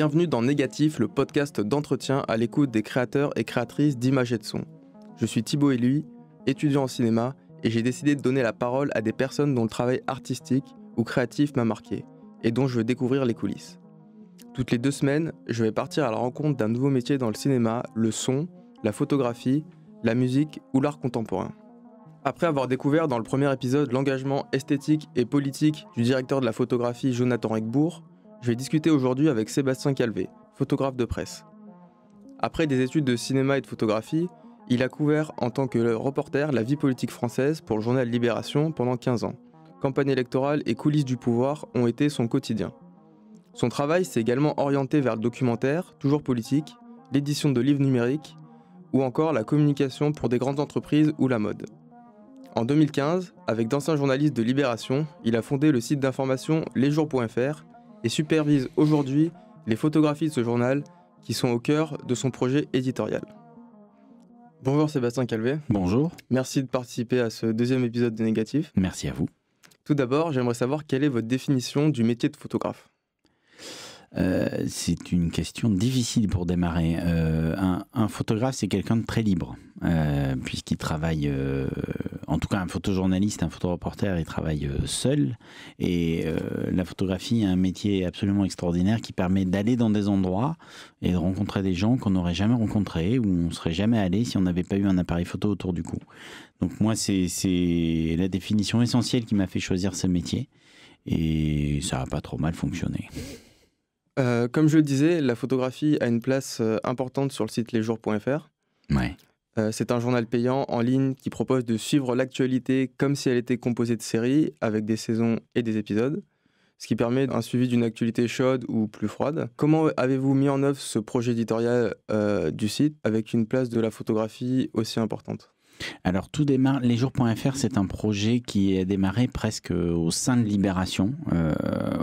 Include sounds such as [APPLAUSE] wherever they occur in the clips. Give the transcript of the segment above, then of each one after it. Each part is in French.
Bienvenue dans Négatif, le podcast d'entretien à l'écoute des créateurs et créatrices d'images et de sons. Je suis Thibaut Elui, étudiant en cinéma, et j'ai décidé de donner la parole à des personnes dont le travail artistique ou créatif m'a marqué, et dont je veux découvrir les coulisses. Toutes les deux semaines, je vais partir à la rencontre d'un nouveau métier dans le cinéma, le son, la photographie, la musique ou l'art contemporain. Après avoir découvert dans le premier épisode l'engagement esthétique et politique du directeur de la photographie Jonathan Reckbourg, je vais discuter aujourd'hui avec Sébastien Calvé, photographe de presse. Après des études de cinéma et de photographie, il a couvert en tant que reporter la vie politique française pour le journal Libération pendant 15 ans. Campagne électorale et coulisses du pouvoir ont été son quotidien. Son travail s'est également orienté vers le documentaire, toujours politique, l'édition de livres numériques ou encore la communication pour des grandes entreprises ou la mode. En 2015, avec d'anciens journalistes de Libération, il a fondé le site d'information lesjours.fr et supervise aujourd'hui les photographies de ce journal qui sont au cœur de son projet éditorial. Bonjour Sébastien Calvet. Bonjour. Merci de participer à ce deuxième épisode de Négatif. Merci à vous. Tout d'abord, j'aimerais savoir quelle est votre définition du métier de photographe. Euh, c'est une question difficile pour démarrer. Euh, un, photographe, c'est quelqu'un de très libre, euh, puisqu'il travaille, en tout cas un photojournaliste, un photoreporter, il travaille seul. Et la photographie est un métier absolument extraordinaire qui permet d'aller dans des endroits et de rencontrer des gens qu'on n'aurait jamais rencontrés ou on ne serait jamais allé si on n'avait pas eu un appareil photo autour du cou. Donc moi, c'est la définition essentielle qui m'a fait choisir ce métier. Et ça n'a pas trop mal fonctionné. Euh, comme je le disais, la photographie a une place euh, importante sur le site lesjours.fr. Euh, c'est un journal payant en ligne qui propose de suivre l'actualité comme si elle était composée de séries, avec des saisons et des épisodes, ce qui permet un suivi d'une actualité chaude ou plus froide. Comment avez-vous mis en œuvre ce projet éditorial du site avec une place de la photographie aussi importante alors tout démarre. Lesjours.fr, c'est un projet qui a démarré presque au sein de Libération, euh,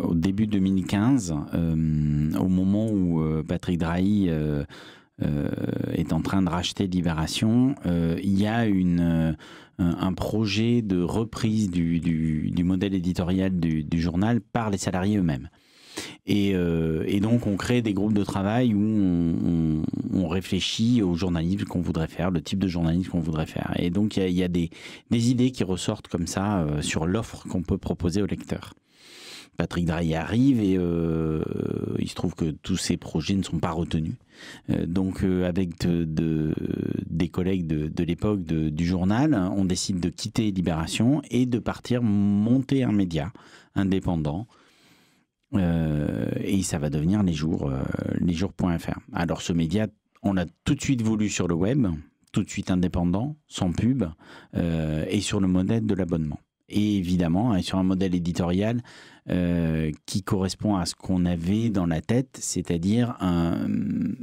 au début 2015, euh, au moment où euh, Patrick Drahi est en train de racheter Libération. il y a un projet de reprise du, modèle éditorial du, journal par les salariés eux-mêmes. Euh, et, donc, on crée des groupes de travail où on, réfléchit au journalisme qu'on voudrait faire, le type de journalisme qu'on voudrait faire. Et donc, il y a, des, idées qui ressortent comme ça euh, sur l'offre qu'on peut proposer au lecteur. Patrick Drahi arrive et euh, il se trouve que tous ces projets ne sont pas retenus. donc avec des collègues de l'époque du journal, on décide de quitter Libération et de partir monter un média indépendant euh, et ça va devenir lesjours.fr. jours.fr. Euh, Alors ce média, on a tout de suite voulu sur le web, tout de suite indépendant, sans pub, euh, et sur le modèle de l'abonnement. Et évidemment, hein, sur un modèle éditorial qui correspond à ce qu'on avait dans la tête, c'est-à-dire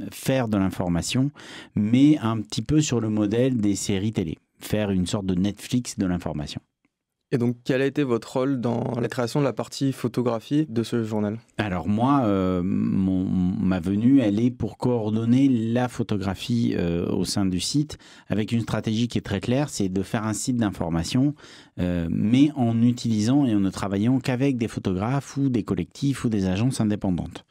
faire de l'information, mais un petit peu sur le modèle des séries télé, faire une sorte de Netflix de l'information. Et donc, quel a été votre rôle dans la création de la partie photographie de ce journal Alors moi, euh, ma venue, elle est pour coordonner la photographie euh, au sein du site avec une stratégie qui est très claire, c'est de faire un site d'information, euh, mais en utilisant et en ne travaillant qu'avec des photographes ou des collectifs ou des agences indépendantes.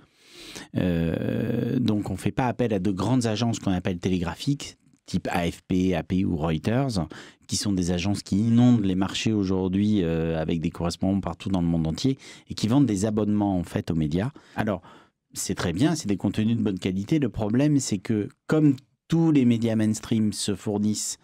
donc on ne fait pas appel à de grandes agences qu'on appelle télégraphiques, type AFP, AP ou Reuters, qui sont des agences qui inondent les marchés aujourd'hui euh, avec des correspondants partout dans le monde entier et qui vendent des abonnements en fait aux médias. Alors, c'est très bien, c'est des contenus de bonne qualité. Le problème, c'est que comme tous les médias mainstream se fournissent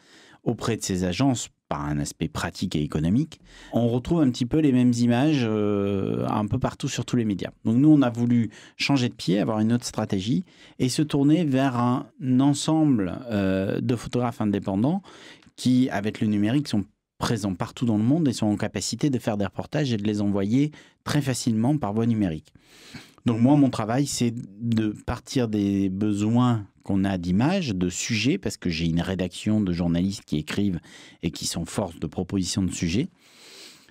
auprès de ces agences par un aspect pratique et économique, on retrouve un petit peu les mêmes images euh, un peu partout sur tous les médias. Donc nous, on a voulu changer de pied, avoir une autre stratégie et se tourner vers un ensemble euh, de photographes indépendants qui, avec le numérique, sont présents partout dans le monde et sont en capacité de faire des reportages et de les envoyer très facilement par voie numérique. Donc moi, mon travail, c'est de partir des besoins qu'on a d'images, de sujets, parce que j'ai une rédaction de journalistes qui écrivent et qui sont force de propositions de sujets.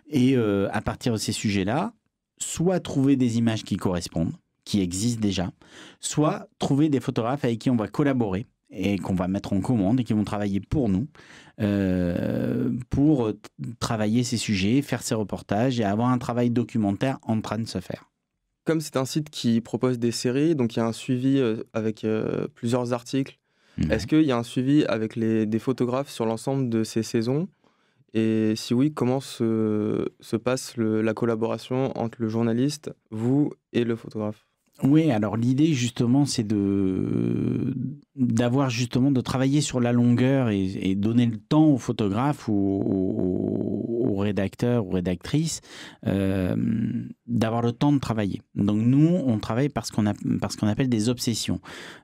Et euh, à partir de ces sujets-là, soit trouver des images qui correspondent, qui existent déjà, soit trouver des photographes avec qui on va collaborer et qu'on va mettre en commande et qui vont travailler pour nous, euh, pour euh, travailler ces sujets, faire ces reportages et avoir un travail documentaire en train de se faire. Comme c'est un site qui propose des séries, donc il y a un suivi euh, avec plusieurs articles, mhm. est-ce qu'il y a un suivi avec des photographes sur l'ensemble de ces saisons et si oui, comment se, passe la collaboration entre le journaliste, vous et le photographe oui, alors l'idée justement, c'est de d'avoir justement de travailler sur la longueur et, donner le temps aux photographes ou aux, rédacteurs ou rédactrices euh, d'avoir le temps de travailler. Donc nous, on travaille parce qu'on a parce qu'on appelle des obsessions.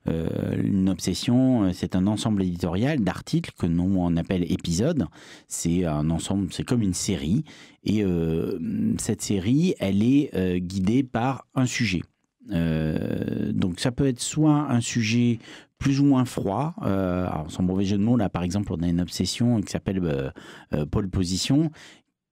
Euh, une obsession, euh, c'est un ensemble éditorial d'articles que nous on appelle épisodes. C'est un ensemble, c'est comme une série et cette série, elle est guidée par un sujet. Euh, donc ça peut être soit un sujet plus ou moins froid. Euh, sans mauvais jeu de mots, là par exemple, on a une obsession qui s'appelle euh, euh Position,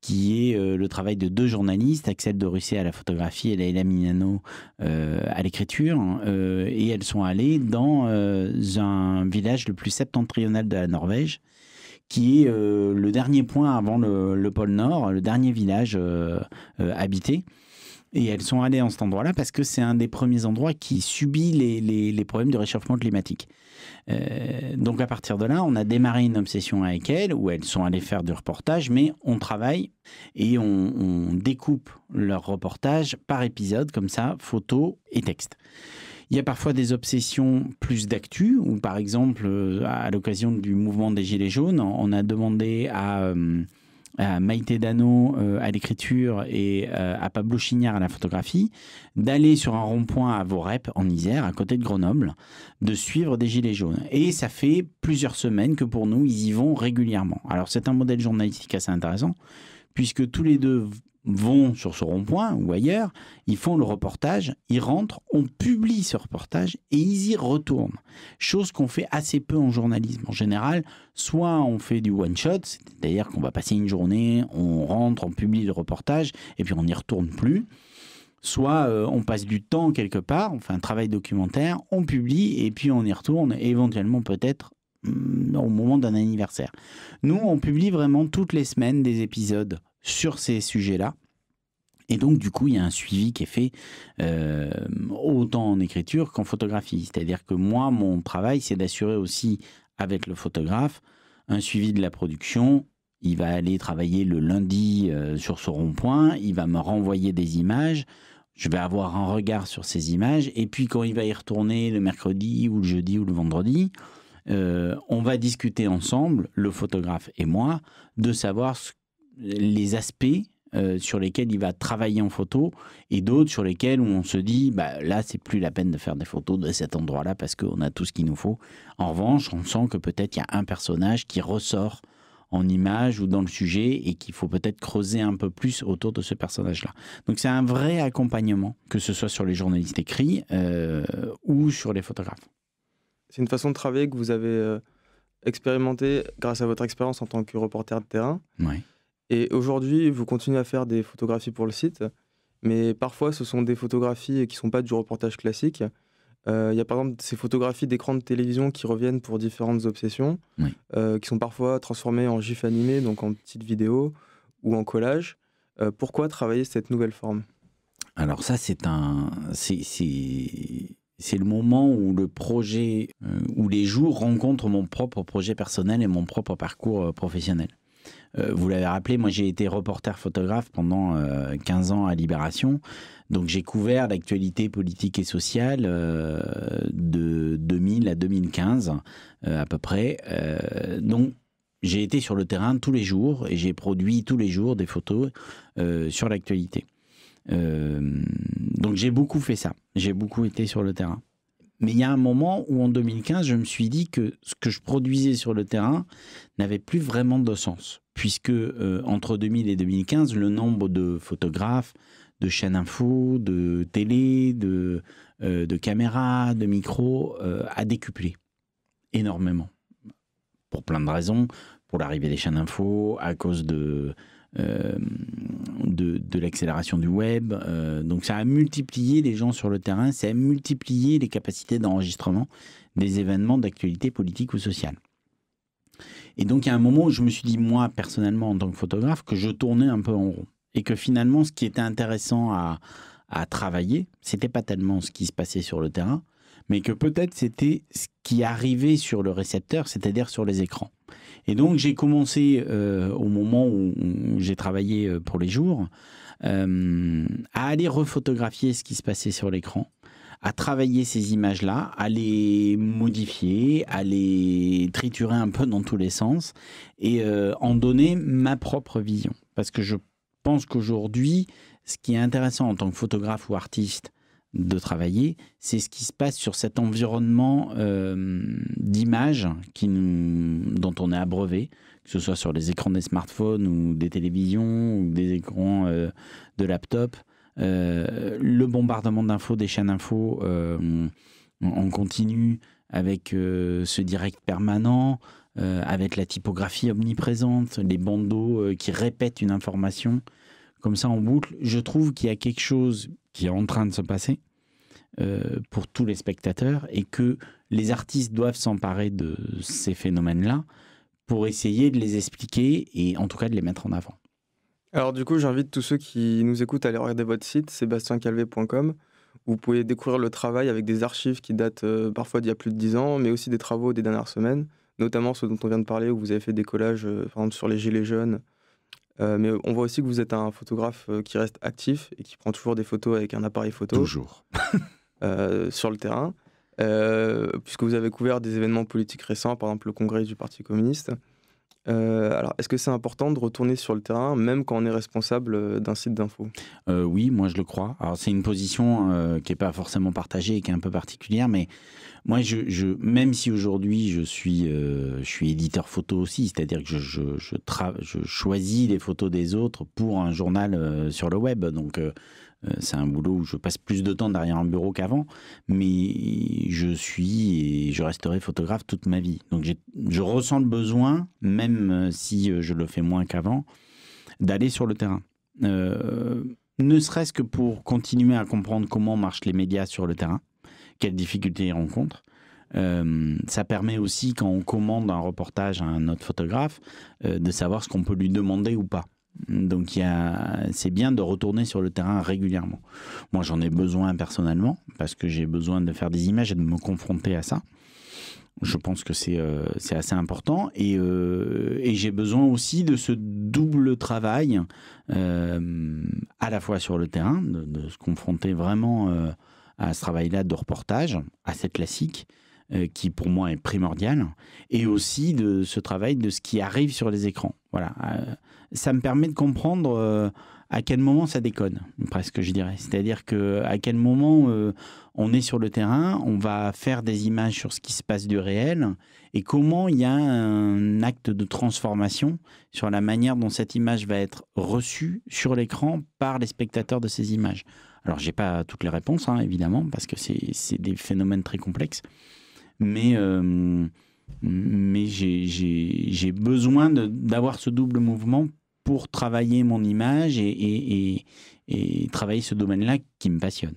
qui est euh, le travail de deux journalistes, Axel de Russet à la photographie et Laila Minano à l'écriture. et elles sont allées dans un village le plus septentrional de la Norvège, qui est le dernier point avant le, pôle Nord, le dernier village habité. Et elles sont allées en cet endroit-là parce que c'est un des premiers endroits qui subit les, les, problèmes du réchauffement climatique. Euh, donc à partir de là, on a démarré une obsession avec elles, où elles sont allées faire du reportage, mais on travaille et on, découpe leur reportage par épisode, comme ça, photo et texte. Il y a parfois des obsessions plus d'actu, ou par exemple, euh, à l'occasion du mouvement des Gilets jaunes, on a demandé à... Euh, à Maïté Dano euh, à l'écriture et euh, à Pablo Chignard à la photographie, d'aller sur un rond-point à Vorep en Isère, à côté de Grenoble, de suivre des gilets jaunes. Et ça fait plusieurs semaines que pour nous, ils y vont régulièrement. Alors c'est un modèle journalistique assez intéressant, puisque tous les deux vont sur ce rond-point ou ailleurs, ils font le reportage, ils rentrent, on publie ce reportage et ils y retournent. Chose qu'on fait assez peu en journalisme. En général, soit on fait du one-shot, c'est-à-dire qu'on va passer une journée, on rentre, on publie le reportage et puis on n'y retourne plus. Soit euh, on passe du temps quelque part, on fait un travail documentaire, on publie et puis on y retourne, éventuellement peut-être mm, au moment d'un anniversaire. Nous, on publie vraiment toutes les semaines des épisodes sur ces sujets-là. Et donc, du coup, il y a un suivi qui est fait euh, autant en écriture qu'en photographie. C'est-à-dire que moi, mon travail, c'est d'assurer aussi avec le photographe un suivi de la production. Il va aller travailler le lundi euh, sur ce rond-point, il va me renvoyer des images, je vais avoir un regard sur ces images, et puis quand il va y retourner le mercredi ou le jeudi ou le vendredi, euh, on va discuter ensemble, le photographe et moi, de savoir ce les aspects euh, sur lesquels il va travailler en photo et d'autres sur lesquels on se dit bah là c'est plus la peine de faire des photos de cet endroit là parce qu'on a tout ce qu'il nous faut en revanche on sent que peut-être il y a un personnage qui ressort en image ou dans le sujet et qu'il faut peut-être creuser un peu plus autour de ce personnage là donc c'est un vrai accompagnement que ce soit sur les journalistes écrits euh, ou sur les photographes c'est une façon de travailler que vous avez euh, expérimentée grâce à votre expérience en tant que reporter de terrain Oui. Et aujourd'hui, vous continuez à faire des photographies pour le site, mais parfois ce sont des photographies qui ne sont pas du reportage classique. Euh, il y a par exemple ces photographies d'écran de télévision qui reviennent pour différentes obsessions, euh, qui sont parfois transformées en gif animé, donc en petites vidéos ou en collage. Euh, pourquoi travailler cette nouvelle forme Alors ça, c'est un, c'est le moment où le projet, où les jours rencontrent mon propre projet personnel et mon propre parcours professionnel. Euh, vous l'avez rappelé, moi j'ai été reporter photographe pendant 15 euh, ans à Libération. Donc j'ai couvert l'actualité politique et sociale euh, de 2000 à 2015 à peu près. donc j'ai été sur le terrain tous les jours et j'ai produit tous les jours des photos sur l'actualité. donc j'ai beaucoup fait ça, j'ai beaucoup été sur le terrain. Mais il y a un moment où en 2015, je me suis dit que ce que je produisais sur le terrain n'avait plus vraiment de sens puisque euh, entre 2000 et 2015, le nombre de photographes, de chaînes info, de télé, de, euh, caméras, de micros euh, a décuplé énormément. Pour plein de raisons, pour l'arrivée des chaînes info, à cause de, de, de l'accélération du web. donc ça a multiplié les gens sur le terrain, ça a multiplié les capacités d'enregistrement des événements d'actualité politique ou sociale. Et donc, il y a un moment où je me suis dit, moi, personnellement, en tant que photographe, que je tournais un peu en rond. Et que finalement, ce qui était intéressant à, à travailler, c'était pas tellement ce qui se passait sur le terrain, mais que peut-être c'était ce qui arrivait sur le récepteur, c'est-à-dire sur les écrans. Et donc, j'ai commencé euh, au moment où, j'ai travaillé euh, pour les jours euh, à aller refotographier ce qui se passait sur l'écran à travailler ces images-là, à les modifier, à les triturer un peu dans tous les sens et euh, en donner ma propre vision. Parce que je pense qu'aujourd'hui, ce qui est intéressant en tant que photographe ou artiste de travailler, c'est ce qui se passe sur cet environnement euh, d'images dont on est abreuvé, que ce soit sur les écrans des smartphones ou des télévisions ou des écrans euh, de laptop. Euh, le bombardement d'infos des chaînes d'infos euh, on continue avec euh, ce direct permanent, avec la typographie omniprésente, les bandeaux qui répètent une information comme ça en boucle. Je trouve qu'il y a quelque chose qui est en train de se passer pour tous les spectateurs et que les artistes doivent s'emparer de ces phénomènes-là pour essayer de les expliquer et en tout cas de les mettre en avant. Alors du coup, j'invite tous ceux qui nous écoutent à aller regarder votre site, sebastiencalvet.com Vous pouvez découvrir le travail avec des archives qui datent euh, parfois d'il y a plus de 10 ans, mais aussi des travaux des dernières semaines, notamment ceux dont on vient de parler, où vous avez fait des collages, euh, par exemple, sur les gilets jaunes. Euh, mais on voit aussi que vous êtes un photographe qui reste actif et qui prend toujours des photos avec un appareil photo. Toujours. [LAUGHS] sur le terrain, puisque vous avez couvert des événements politiques récents, par exemple le congrès du Parti communiste. Euh, alors, est-ce que c'est important de retourner sur le terrain, même quand on est responsable euh, d'un site d'info euh, Oui, moi je le crois. Alors, c'est une position qui n'est pas forcément partagée et qui est un peu particulière, mais moi, je, même si aujourd'hui je suis, je suis éditeur photo aussi, c'est-à-dire que je, je, je choisis les photos des autres pour un journal sur le web. Donc, euh, c'est un boulot où je passe plus de temps derrière un bureau qu'avant, mais je suis et je resterai photographe toute ma vie. Donc je ressens le besoin, même euh, si euh, je le fais moins qu'avant, d'aller sur le terrain. ne serait-ce que pour continuer à comprendre comment marchent les médias sur le terrain, quelles difficultés ils rencontrent. ça permet aussi, quand on commande un reportage à un autre photographe, de savoir ce qu'on peut lui demander ou pas. Donc c'est bien de retourner sur le terrain régulièrement. Moi j'en ai besoin personnellement parce que j'ai besoin de faire des images et de me confronter à ça. Je pense que c'est euh, assez important euh, et, j'ai besoin aussi de ce double travail euh, à la fois sur le terrain, de, se confronter vraiment à ce travail-là de reportage, assez classique, qui pour moi est primordial, et aussi de ce travail de ce qui arrive sur les écrans. Voilà ça me permet de comprendre euh, à quel moment ça déconne, presque, je dirais. C'est-à-dire que à quel moment euh, on est sur le terrain, on va faire des images sur ce qui se passe du réel, et comment il y a un acte de transformation sur la manière dont cette image va être reçue sur l'écran par les spectateurs de ces images. Alors, j'ai pas toutes les réponses, hein, évidemment, parce que c'est des phénomènes très complexes, mais euh, mais j'ai besoin d'avoir ce double mouvement pour travailler mon image et, travailler ce domaine-là qui me passionne.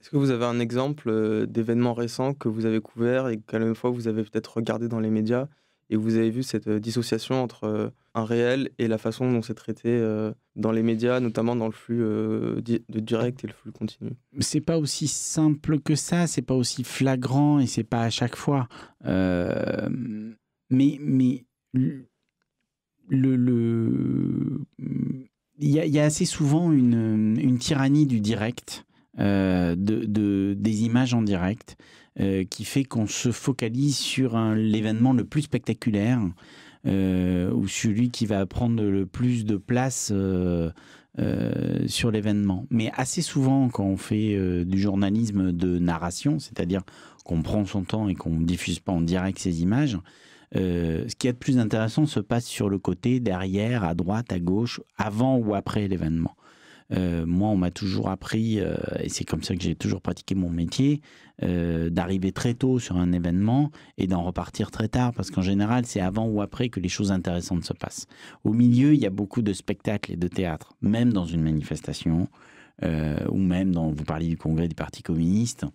Est-ce que vous avez un exemple euh, d'événement récent que vous avez couvert et qu'à la même fois vous avez peut-être regardé dans les médias et vous avez vu cette euh, dissociation entre euh, un réel et la façon dont c'est traité dans les médias, notamment dans le flux de direct et le flux continu. C'est pas aussi simple que ça, c'est pas aussi flagrant et c'est pas à chaque fois. mais mais il, y a, assez souvent une, tyrannie du direct, euh, de, des images en direct, euh, qui fait qu'on se focalise sur l'événement le plus spectaculaire euh, ou celui qui va prendre le plus de place. sur l'événement. Mais assez souvent, quand on fait du journalisme de narration, c'est-à-dire qu'on prend son temps et qu'on ne diffuse pas en direct ces images, euh, ce qui est de plus intéressant se passe sur le côté, derrière, à droite, à gauche, avant ou après l'événement. Euh, moi, on m'a toujours appris, euh, et c'est comme ça que j'ai toujours pratiqué mon métier, d'arriver très tôt sur un événement et d'en repartir très tard, parce qu'en général, c'est avant ou après que les choses intéressantes se passent. Au milieu, il y a beaucoup de spectacles et de théâtre, même dans une manifestation. ou même dans, vous parliez du congrès du Parti communiste,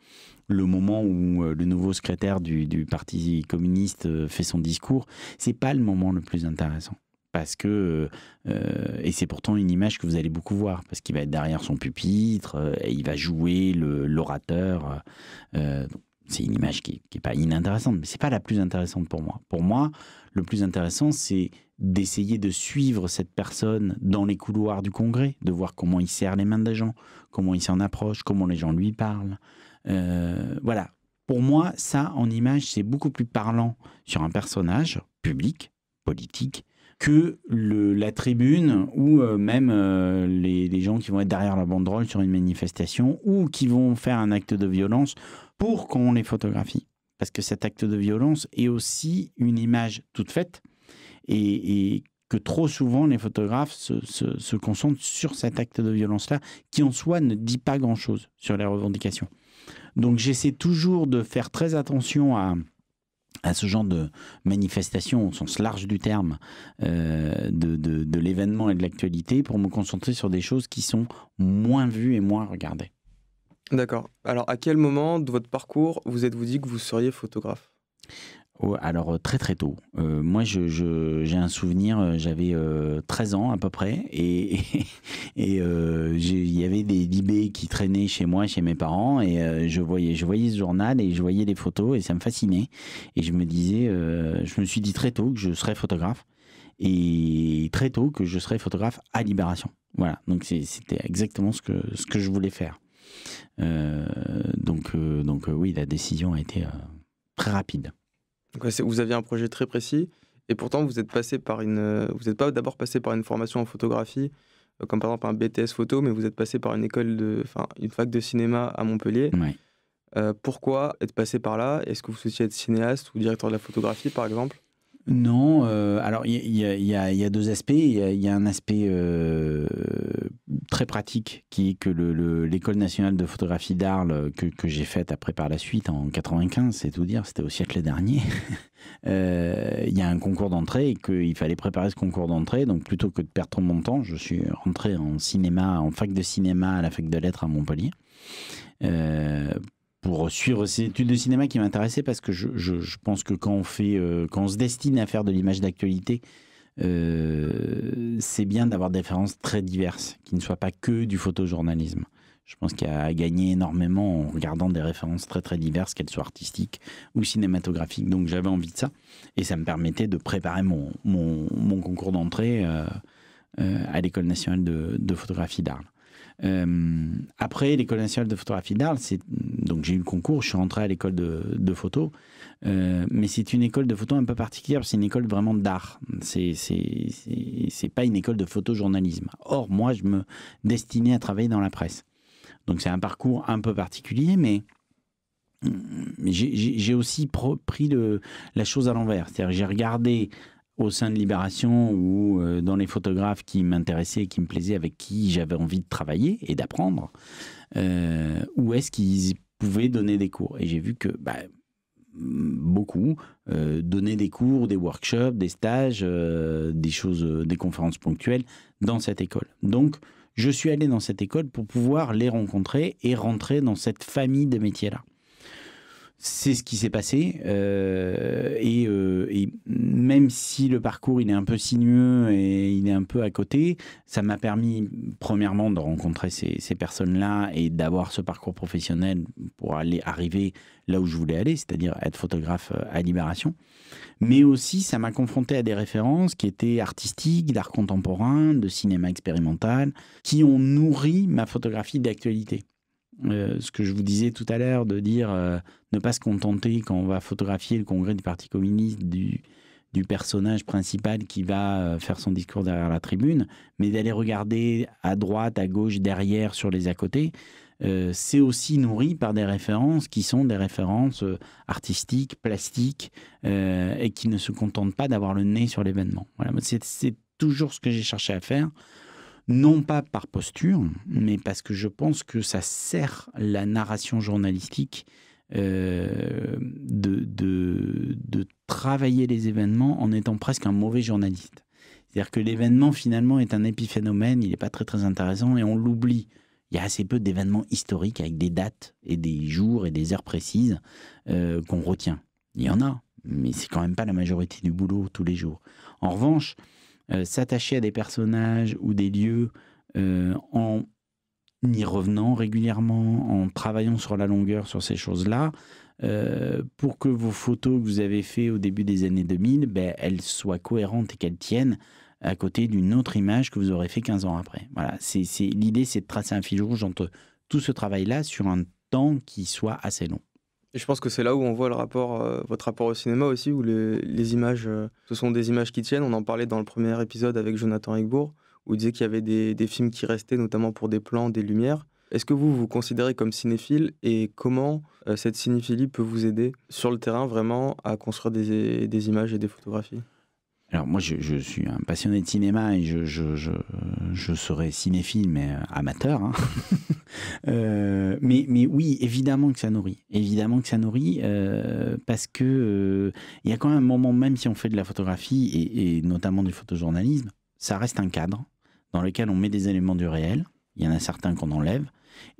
le moment où euh, le nouveau secrétaire du, Parti communiste euh, fait son discours, c'est pas le moment le plus intéressant parce que euh, et c'est pourtant une image que vous allez beaucoup voir parce qu'il va être derrière son pupitre et il va jouer l'orateur. c'est une image qui, n'est pas inintéressante, mais c'est pas la plus intéressante pour moi. Pour moi, le plus intéressant c'est d'essayer de suivre cette personne dans les couloirs du Congrès, de voir comment il serre les mains des gens, comment il s'en approche, comment les gens lui parlent, euh, voilà. Pour moi, ça, en image, c'est beaucoup plus parlant sur un personnage public, politique, que le, la tribune ou euh, même euh, les, gens qui vont être derrière la banderole sur une manifestation ou qui vont faire un acte de violence pour qu'on les photographie. Parce que cet acte de violence est aussi une image toute faite et, que trop souvent les photographes se concentrent sur cet acte de violence-là qui en soi ne dit pas grand-chose sur les revendications. Donc j'essaie toujours de faire très attention à, ce genre de manifestation au sens large du terme euh, de, de l'événement et de l'actualité pour me concentrer sur des choses qui sont moins vues et moins regardées. D'accord. Alors à quel moment de votre parcours vous êtes-vous dit que vous seriez photographe alors euh, très très tôt. Euh, moi j'ai je, un souvenir, euh, j'avais 13 ans à peu près et [LAUGHS] il y avait des libés qui traînaient chez moi, chez mes parents et je, voyais, je voyais ce journal et je voyais les photos et ça me fascinait. Et je me disais, je me suis dit très tôt que je serais photographe et très tôt que je serais photographe à Libération. Voilà, donc c'était exactement ce que, je voulais faire. donc, oui, la décision a été très rapide vous aviez un projet très précis et pourtant vous êtes passé par une, euh, vous n'êtes pas d'abord passé par une formation en photographie euh, comme par exemple un BTS photo, mais vous êtes passé par une école de, enfin une fac de cinéma à Montpellier. Euh, pourquoi être passé par là Est-ce que vous souhaitiez être cinéaste ou directeur de la photographie par exemple non, alors il y, a deux aspects. Il y, a un aspect euh, très pratique qui est que l'école nationale de photographie d'Arles que, j'ai faite après par la suite en 95, c'est tout dire, c'était au siècle dernier. [LAUGHS] Euh, il y a un concours d'entrée et qu'il fallait préparer ce concours d'entrée. Donc plutôt que de perdre trop mon temps, je suis rentré en cinéma, en fac de cinéma à la fac de lettres à Montpellier euh, pour suivre ces études de cinéma qui m'intéressaient parce que je, pense que euh, quand on, se destine à faire de l'image d'actualité, euh, c'est bien d'avoir des références très diverses, qui ne soient pas que du photojournalisme. Je pense qu'il y a à gagner énormément en regardant des références très très diverses, qu'elles soient artistiques ou cinématographiques. Donc j'avais envie de ça. Et ça me permettait de préparer mon, concours d'entrée euh, à l'École nationale de, de photographie d'Arles. Euh, après, l'école nationale de photographie d'art donc j'ai eu le concours, je suis rentré à l'école de, photo, euh, mais c'est une école de photo un peu particulière, c'est une école vraiment d'art. C'est pas une école de photojournalisme. Or, moi, je me destinais à travailler dans la presse. Donc c'est un parcours un peu particulier, mais j'ai aussi pris le, la chose à l'envers. C'est-à-dire j'ai regardé au sein de Libération ou euh, dans les photographes qui m'intéressaient et qui me plaisaient, avec qui j'avais envie de travailler et d'apprendre, euh, où est-ce qu'ils pouvaient donner des cours. Et j'ai vu que bah, beaucoup euh, donnaient des cours, des workshops, des stages, des choses, des conférences ponctuelles dans cette école. Donc, je suis allé dans cette école pour pouvoir les rencontrer et rentrer dans cette famille de métiers-là c'est ce qui s'est passé. Euh, euh, et, même si le parcours il est un peu sinueux et il est un peu à côté, ça m'a permis premièrement de rencontrer ces, ces personnes-là et d'avoir ce parcours professionnel pour aller arriver là où je voulais aller, c'est-à-dire être photographe euh, à Libération. Mais aussi, ça m'a confronté à des références qui étaient artistiques, d'art contemporain, de cinéma expérimental, qui ont nourri ma photographie d'actualité. Euh, ce que je vous disais tout à l'heure, de dire euh, ne pas se contenter quand on va photographier le congrès du Parti communiste du, personnage principal qui va euh, faire son discours derrière la tribune, mais d'aller regarder à droite, à gauche, derrière, sur les à côté. c'est aussi nourri par des références qui sont des références artistiques, plastiques, et qui ne se contentent pas d'avoir le nez sur l'événement. c'est toujours ce que j'ai cherché à faire, non pas par posture, mais parce que je pense que ça sert la narration journalistique euh, de, travailler les événements en étant presque un mauvais journaliste. C'est-à-dire que l'événement finalement est un épiphénomène, il n'est pas très très intéressant et on l'oublie. Il y a assez peu d'événements historiques avec des dates et des jours et des heures précises euh, qu'on retient. Il y en a, mais c'est quand même pas la majorité du boulot tous les jours. En revanche, euh, s'attacher à des personnages ou des lieux euh, en y revenant régulièrement, en travaillant sur la longueur sur ces choses-là, euh, pour que vos photos que vous avez faites au début des années 2000, ben, elles soient cohérentes et qu'elles tiennent à côté d'une autre image que vous aurez fait 15 ans après. Voilà, c'est l'idée, c'est de tracer un fil rouge entre tout ce travail-là sur un temps qui soit assez long je pense que c'est là où on voit le rapport, euh, votre rapport au cinéma aussi, où les, images, euh, ce sont des images qui tiennent. On en parlait dans le premier épisode avec Jonathan Higbourg, où il disait qu'il y avait des, films qui restaient, notamment pour des plans, des lumières. Est-ce que vous vous considérez comme cinéphile et comment euh, cette cinéphilie peut vous aider sur le terrain vraiment à construire des images et des photographies alors moi, je, suis un passionné de cinéma et je, je, serais cinéphile, mais euh, amateur. Hein. [LAUGHS] Euh, mais, oui, évidemment que ça nourrit. Évidemment que ça nourrit euh, parce que il y a quand même un moment, même si on fait de la photographie et, notamment du photojournalisme, ça reste un cadre dans lequel on met des éléments du réel. Il y en a certains qu'on enlève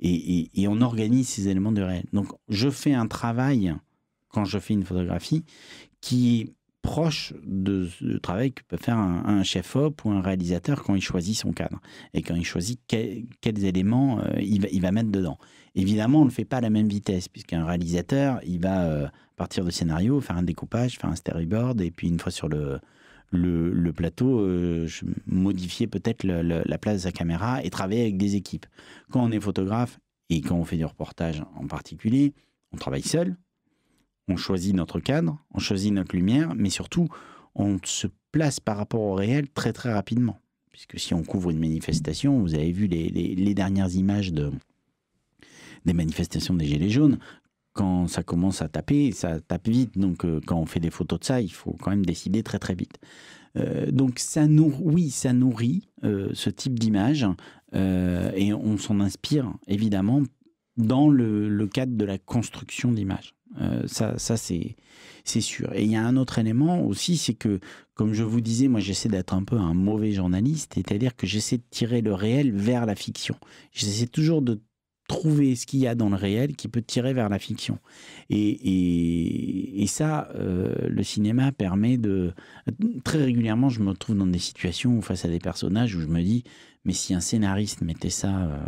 et, on organise ces éléments du réel. Donc je fais un travail quand je fais une photographie qui proche de ce travail que peut faire un, chef-op ou un réalisateur quand il choisit son cadre et quand il choisit quels éléments euh, il, va, mettre dedans. Évidemment, on ne le fait pas à la même vitesse, puisqu'un réalisateur, il va euh, partir de scénario, faire un découpage, faire un storyboard, et puis une fois sur le, le, plateau, euh, modifier peut-être la place de sa caméra et travailler avec des équipes. Quand on est photographe, et quand on fait du reportage en particulier, on travaille seul, on choisit notre cadre, on choisit notre lumière, mais surtout, on se place par rapport au réel très très rapidement. Puisque si on couvre une manifestation, vous avez vu les, dernières images de, des manifestations des Gilets jaunes, quand ça commence à taper, ça tape vite. Donc, euh, quand on fait des photos de ça, il faut quand même décider très très vite. Euh, donc, ça nourrit, oui, ça nourrit euh, ce type d'image et on s'en inspire évidemment dans le, cadre de la construction d'images. Euh, ça, ça c'est sûr. Et il y a un autre élément aussi, c'est que, comme je vous disais, moi j'essaie d'être un peu un mauvais journaliste, c'est-à-dire que j'essaie de tirer le réel vers la fiction. J'essaie toujours de trouver ce qu'il y a dans le réel qui peut tirer vers la fiction. Et, ça, euh, le cinéma permet de... Très régulièrement, je me retrouve dans des situations face à des personnages où je me dis, mais si un scénariste mettait ça euh,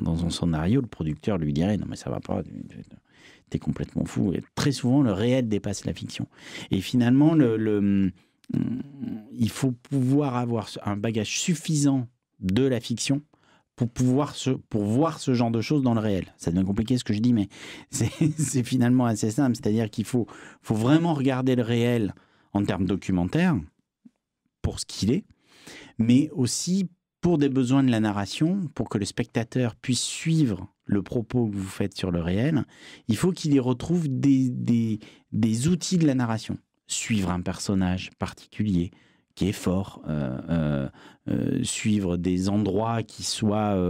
dans, un scénario, le producteur lui dirait non mais ça va pas, t'es complètement fou. Et très souvent, le réel dépasse la fiction. Et finalement, le, il faut pouvoir avoir un bagage suffisant de la fiction pour pouvoir se pour voir ce genre de choses dans le réel. Ça devient compliqué ce que je dis, mais [LAUGHS] c'est finalement assez simple. C'est-à-dire qu'il faut, faut vraiment regarder le réel en termes documentaires pour ce qu'il est, mais aussi pour des besoins de la narration, pour que le spectateur puisse suivre le propos que vous faites sur le réel, il faut qu'il y retrouve des, outils de la narration. Suivre un personnage particulier qui est fort, euh, euh, euh, suivre des endroits qui soient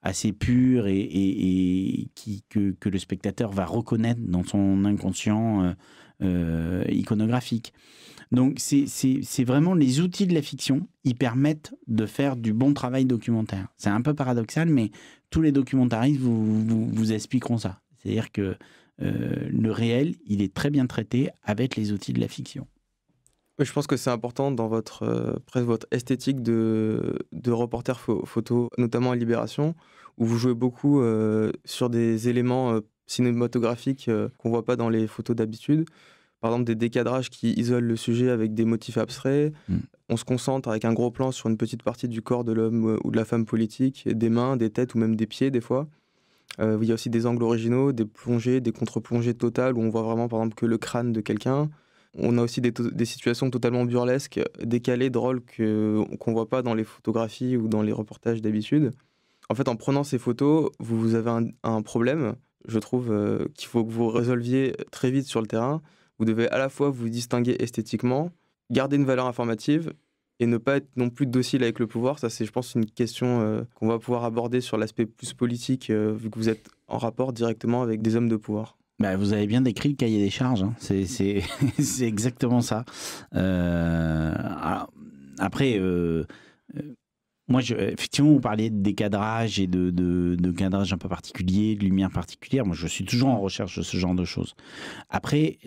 assez purs et, que, le spectateur va reconnaître dans son inconscient iconographique. Donc c'est vraiment les outils de la fiction, ils permettent de faire du bon travail documentaire. C'est un peu paradoxal, mais tous les documentaristes vous, vous, expliqueront ça. C'est-à-dire que euh, le réel, il est très bien traité avec les outils de la fiction. Je pense que c'est important dans votre, euh, votre esthétique de, de reporter photo, notamment à Libération, où vous jouez beaucoup euh, sur des éléments cinématographiques qu'on ne voit pas dans les photos d'habitude par exemple des décadrages qui isolent le sujet avec des motifs abstraits. Mm. On se concentre avec un gros plan sur une petite partie du corps de l'homme euh, ou de la femme politique, des mains, des têtes ou même des pieds des fois. Euh, il y a aussi des angles originaux, des plongées, des contre-plongées totales où on voit vraiment par exemple que le crâne de quelqu'un. On a aussi des, situations totalement burlesques, décalées, drôles, qu'on ne voit pas dans les photographies ou dans les reportages d'habitude. En fait, en prenant ces photos, vous, avez un, problème, je trouve, euh, qu'il faut que vous résolviez très vite sur le terrain vous devez à la fois vous distinguer esthétiquement, garder une valeur informative et ne pas être non plus docile avec le pouvoir. Ça, c'est, je pense, une question euh, qu'on va pouvoir aborder sur l'aspect plus politique, euh, vu que vous êtes en rapport directement avec des hommes de pouvoir. Bah, vous avez bien décrit le cahier des charges, hein. [LAUGHS] c'est, exactement ça. Euh, après, moi, effectivement, vous parliez de décadrage et de, de, un peu particulier, de lumière particulière. Moi, je suis toujours en recherche de ce genre de choses. Après,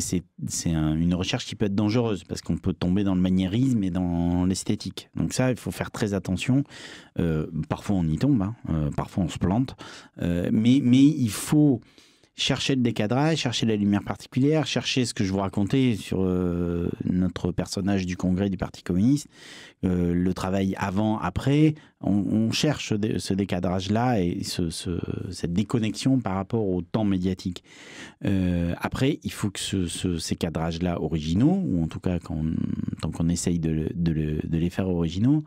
c'est une recherche qui peut être dangereuse parce qu'on peut tomber dans le maniérisme et dans l'esthétique. Donc ça, il faut faire très attention. Euh, parfois, on y tombe, hein. euh, parfois, on se plante. Euh, mais, mais il faut chercher le décadrage, chercher la lumière particulière, chercher ce que je vous racontais sur euh, notre personnage du congrès du Parti communiste, euh, le travail avant, après. On, cherche ce décadrage-là et cette déconnexion par rapport au temps médiatique. Euh, après, il faut que ces cadrages-là originaux, ou en tout cas quand tant qu'on essaye de, les faire originaux,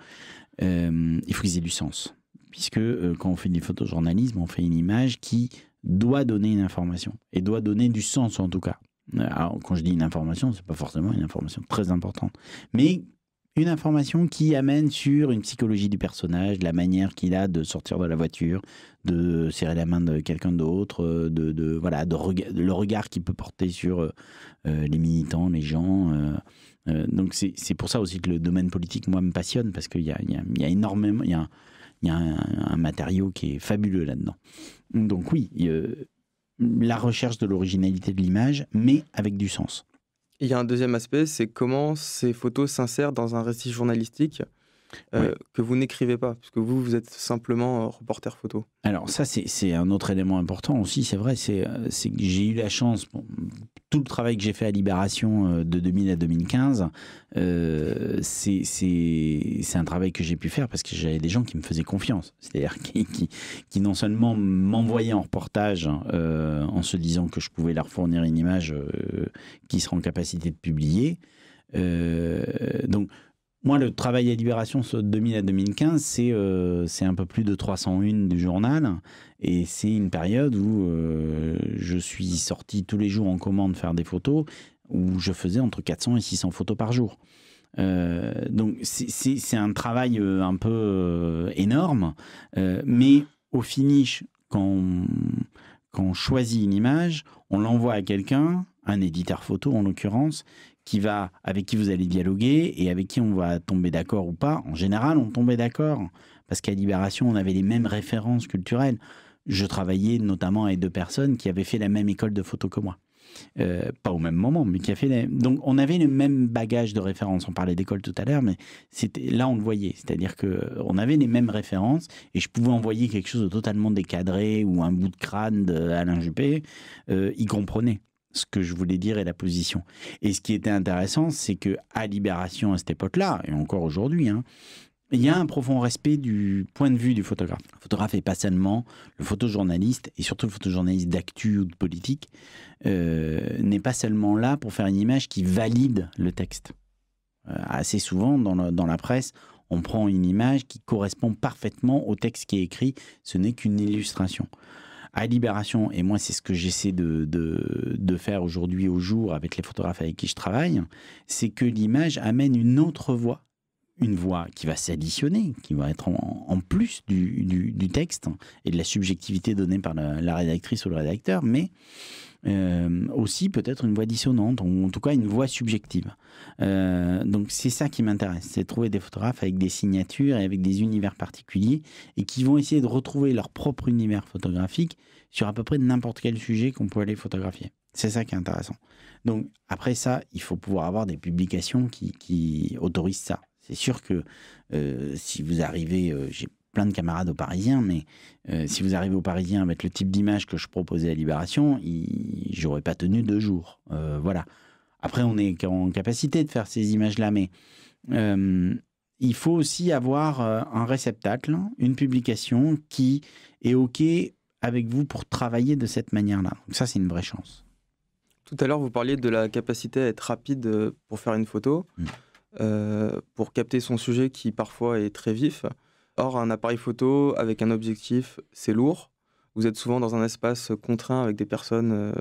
il faut qu'ils aient du sens puisque quand on fait du photojournalisme, on fait une image qui doit donner une information et doit donner du sens en tout cas. Alors, quand je dis une information, c'est pas forcément une information très importante, mais une information qui amène sur une psychologie du personnage, la manière qu'il a de sortir de la voiture, de serrer la main de quelqu'un d'autre, de, voilà, le regard qu'il peut porter sur euh, euh, les militants, les gens. Euh, donc c'est pour ça aussi que le domaine politique, moi, me passionne parce qu'il y a, y a, énormément, il y a, y a un, matériau qui est fabuleux là-dedans. Donc oui, la recherche de l'originalité de l'image, mais avec du sens. Il y a un deuxième aspect, c'est comment ces photos s'insèrent dans un récit journalistique euh, que vous n'écrivez pas, puisque vous, vous êtes simplement euh, reporter photo. Alors ça, c'est un autre élément important aussi, c'est vrai, c'est euh, que j'ai eu la chance, tout le travail que j'ai fait à Libération de 2000 à 2015, c'est un travail que j'ai pu faire parce que j'avais des gens qui me faisaient confiance, c'est-à-dire [LAUGHS] qui, non seulement m'envoyaient en reportage en se disant que je pouvais leur fournir une image qui sera en capacité de publier, donc moi, le travail à Libération, ce 2000 à 2015, euh, c'est un peu plus de 301 du journal. Et c'est une période où euh, je suis sorti tous les jours en commande faire des photos, où je faisais entre 400 et 600 photos par jour. Euh, donc, c'est un travail un peu énorme. mais au finish, quand quand on choisit une image, on l'envoie à quelqu'un, un éditeur photo en l'occurrence, va, avec qui vous allez dialoguer et avec qui on va tomber d'accord ou pas. En général, on tombait d'accord parce qu'à Libération, on avait les mêmes références culturelles. Je travaillais notamment avec deux personnes qui avaient fait la même école de photo que moi. Euh, pas au même moment, mais qui a fait. Donc, on avait le même bagage de références. On parlait d'école tout à l'heure, mais c'était là on le voyait, c'est-à-dire que euh, on avait les mêmes références et je pouvais envoyer quelque chose de totalement décadré ou un bout de crâne d'Alain Juppé, euh, il comprenait ce que je voulais dire est la position. Et ce qui était intéressant, c'est que à Libération à cette époque-là, et encore aujourd'hui, hein, il y a un profond respect du point de vue du photographe. Le photographe et pas seulement le photojournaliste, et surtout le photojournaliste d'actu ou de politique, euh, n'est pas seulement là pour faire une image qui valide le texte. Euh, assez souvent, dans la presse, on prend une image qui correspond parfaitement au texte qui est écrit. Ce n'est qu'une illustration à Libération, et moi c'est ce que j'essaie de, faire aujourd'hui au jour avec les photographes avec qui je travaille, c'est que l'image amène une autre voix une voix qui va s'additionner, qui va être en, plus du, texte et de la subjectivité donnée par la rédactrice ou le rédacteur, mais euh, aussi peut-être une voix dissonante, ou en tout cas une voix subjective. Euh, donc c'est ça qui m'intéresse, c'est trouver des photographes avec des signatures et avec des univers particuliers, et qui vont essayer de retrouver leur propre univers photographique sur à peu près n'importe quel sujet qu'on peut aller photographier. C'est ça qui est intéressant. Donc après ça, il faut pouvoir avoir des publications qui, autorisent ça. C'est sûr que euh, si vous arrivez, euh, j'ai plein de camarades aux Parisiens, mais euh, si vous arrivez aux Parisiens avec le type d'image que je proposais à Libération, j'aurais pas tenu deux jours. Euh, voilà. Après, on est en capacité de faire ces images-là, mais euh, il faut aussi avoir un réceptacle, une publication qui est OK avec vous pour travailler de cette manière-là. Donc ça, c'est une vraie chance. Tout à l'heure, vous parliez de la capacité à être rapide pour faire une photo, mmh. pour capter son sujet qui parfois est très vif. Or, un appareil photo avec un objectif, c'est lourd. Vous êtes souvent dans un espace contraint avec des personnes, euh,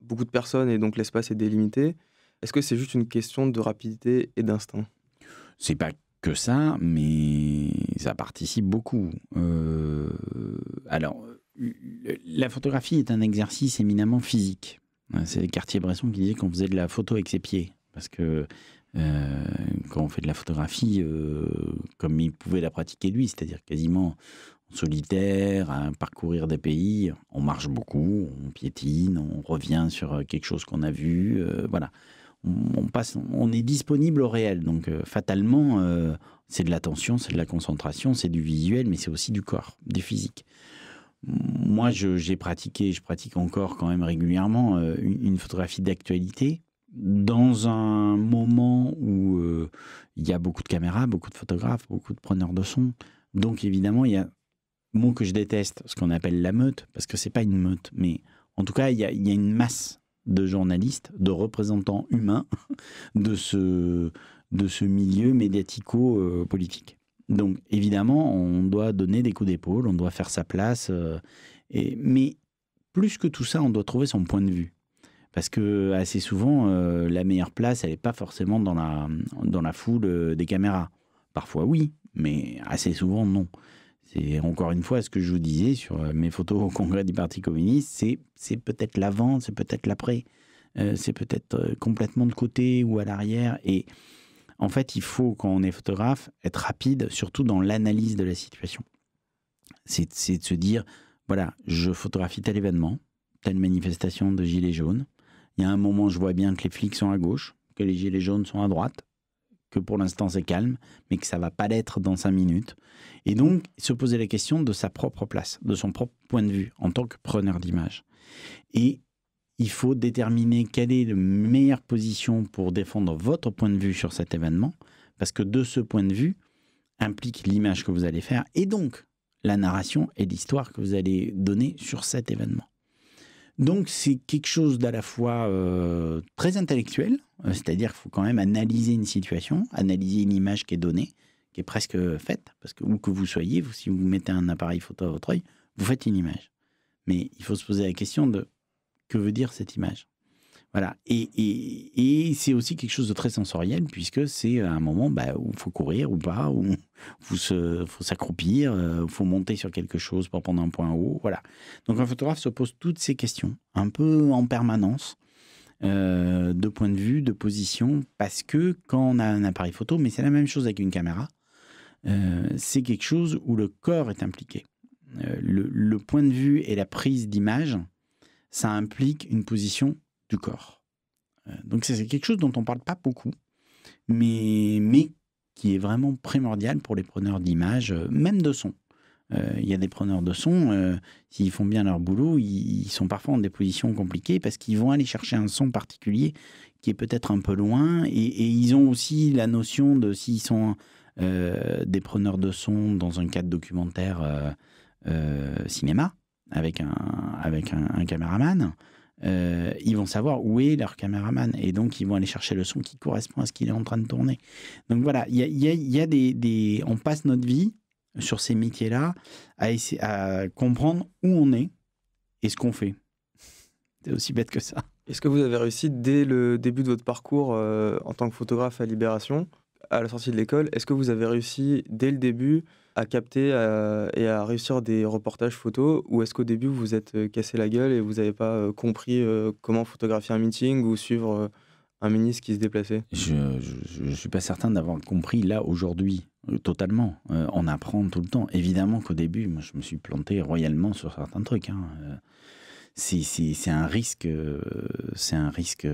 beaucoup de personnes, et donc l'espace est délimité. Est-ce que c'est juste une question de rapidité et d'instinct C'est pas que ça, mais ça participe beaucoup. Euh, alors, la photographie est un exercice éminemment physique. C'est Cartier-Bresson qui disait qu'on faisait de la photo avec ses pieds, parce que euh, quand on fait de la photographie euh, comme il pouvait la pratiquer lui, c'est-à-dire quasiment en solitaire, à parcourir des pays. On marche beaucoup, on piétine, on revient sur euh, quelque chose qu'on a vu. voilà, on, passe, on est disponible au réel. Donc fatalement, c'est de l'attention, c'est de la concentration, c'est du visuel, mais c'est aussi du corps, du physique moi, j'ai pratiqué, je pratique encore quand même régulièrement une, photographie d'actualité dans un moment où euh, il y a beaucoup de caméras, beaucoup de photographes, beaucoup de preneurs de son. Donc évidemment, il y a mot que je déteste, ce qu'on appelle la meute, parce que c'est pas une meute, mais en tout cas, il y, a, une masse de journalistes, de représentants humains [LAUGHS] de ce, de ce milieu médiatico-politique. Euh, Donc évidemment, on doit donner des coups d'épaule, on doit faire sa place, euh, et, mais plus que tout ça, on doit trouver son point de vue. Parce que assez souvent, euh, la meilleure place, elle n'est pas forcément dans la, dans la foule euh, des caméras. Parfois oui, mais assez souvent non. C'est encore une fois ce que je vous disais sur euh, mes photos au congrès du Parti communiste, c'est peut-être l'avant, c'est peut-être l'après, c'est peut-être complètement de côté ou à l'arrière. Et en fait, il faut, quand on est photographe, être rapide, surtout dans l'analyse de la situation. C'est de se dire, voilà, je photographie tel événement, telle manifestation de Gilets jaunes, il y a un moment, je vois bien que les flics sont à gauche, que les gilets jaunes sont à droite, que pour l'instant c'est calme, mais que ça va pas l'être dans cinq minutes. Et donc, se poser la question de sa propre place, de son propre point de vue en tant que preneur d'image. Et il faut déterminer quelle est la meilleure position pour défendre votre point de vue sur cet événement, parce que de ce point de vue implique l'image que vous allez faire et donc la narration et l'histoire que vous allez donner sur cet événement. Donc c'est quelque chose d'à la fois euh, très intellectuel, euh, c'est-à-dire qu'il faut quand même analyser une situation, analyser une image qui est donnée, qui est presque faite, parce que où que vous soyez, vous, si vous mettez un appareil photo à votre œil, vous faites une image. Mais il faut se poser la question de que veut dire cette image voilà. Et, et, c'est aussi quelque chose de très sensoriel, puisque c'est un moment bah, où il faut courir ou pas, où il faut s'accroupir, euh, il faut monter sur quelque chose pour prendre un point haut. Voilà. Donc un photographe se pose toutes ces questions, un peu en permanence. Euh, de point de vue, de position, parce que quand on a un appareil photo, mais c'est la même chose avec une caméra, euh, c'est quelque chose où le corps est impliqué. le, le, point de vue et la prise d'image, ça implique une position du corps. Euh, donc c'est quelque chose dont on parle pas beaucoup, mais, qui est vraiment primordial pour les preneurs d'images, euh, même de son. Euh, il y a des preneurs de son, s'ils font bien leur boulot, ils, sont parfois en des positions compliquées parce qu'ils vont aller chercher un son particulier qui est peut-être un peu loin et, ils ont aussi la notion de s'ils sont des preneurs de son dans un cadre documentaire cinéma avec avec un caméraman, euh, ils vont savoir où est leur caméraman et donc ils vont aller chercher le son qui correspond à ce qu'il est en train de tourner. Donc voilà, il y a, des, on passe notre vie sur ces métiers-là à, à comprendre où on est et ce qu'on fait. [LAUGHS] C'est aussi bête que ça. Est-ce que vous avez réussi dès le début de votre parcours euh, en tant que photographe à Libération, à la sortie de l'école, est-ce que vous avez réussi dès le début à capter et à réussir des reportages photos ou est-ce qu'au début vous vous êtes euh, cassé la gueule et vous n'avez pas euh, compris euh, comment photographier un meeting ou suivre un ministre qui se déplaçait Je ne suis pas certain d'avoir compris là aujourd'hui totalement. on apprend tout le temps. Évidemment qu'au début, moi, je me suis planté royalement sur certains trucs. Hein. c'est un risque, c'est un risque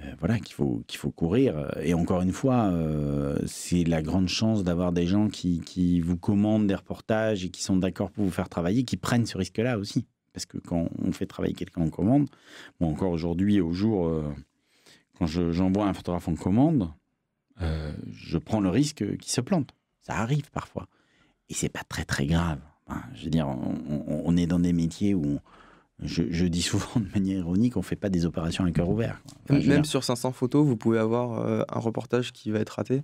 euh, voilà qu'il faut qu'il faut courir et encore une fois euh, c'est la grande chance d'avoir des gens qui, vous commandent des reportages et qui sont d'accord pour vous faire travailler qui prennent ce risque là aussi parce que quand on fait travailler quelqu'un en commande bon encore aujourd'hui au jour euh, quand j'envoie un photographe en commande je prends le risque qu'il se plante ça arrive parfois et c'est pas très très grave je veux dire on, est dans des métiers où je, dis souvent de manière ironique, on ne fait pas des opérations à cœur ouvert. Même sur 500 photos, vous pouvez avoir euh, un reportage qui va être raté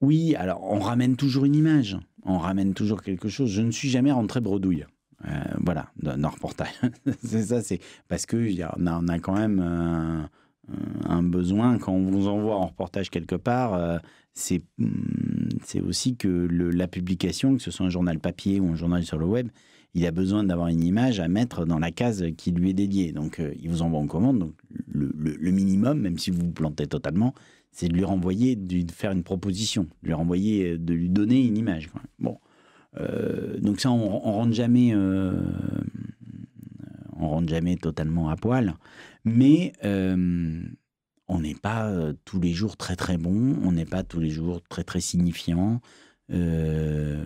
Oui, alors on ramène toujours une image, on ramène toujours quelque chose. Je ne suis jamais rentré bredouille. Euh, voilà, voilà, un reportage. [LAUGHS] c'est ça, c'est parce que a, quand même euh, un, besoin quand on vous envoie un reportage quelque part. Hmm, c'est aussi que la publication, que ce soit un journal papier ou un journal sur le web, il a besoin d'avoir une image à mettre dans la case qui lui est dédiée. Donc, euh, il vous envoie en commande. Donc, le, minimum, même si vous vous plantez totalement, c'est de lui renvoyer, de faire une proposition, de lui renvoyer, euh, de lui donner une image. Bon. Euh, donc, ça, on, on rentre jamais. on rentre jamais totalement à poil, mais on n'est pas tous les jours très très bon, on n'est pas tous les jours très très signifiant. Euh,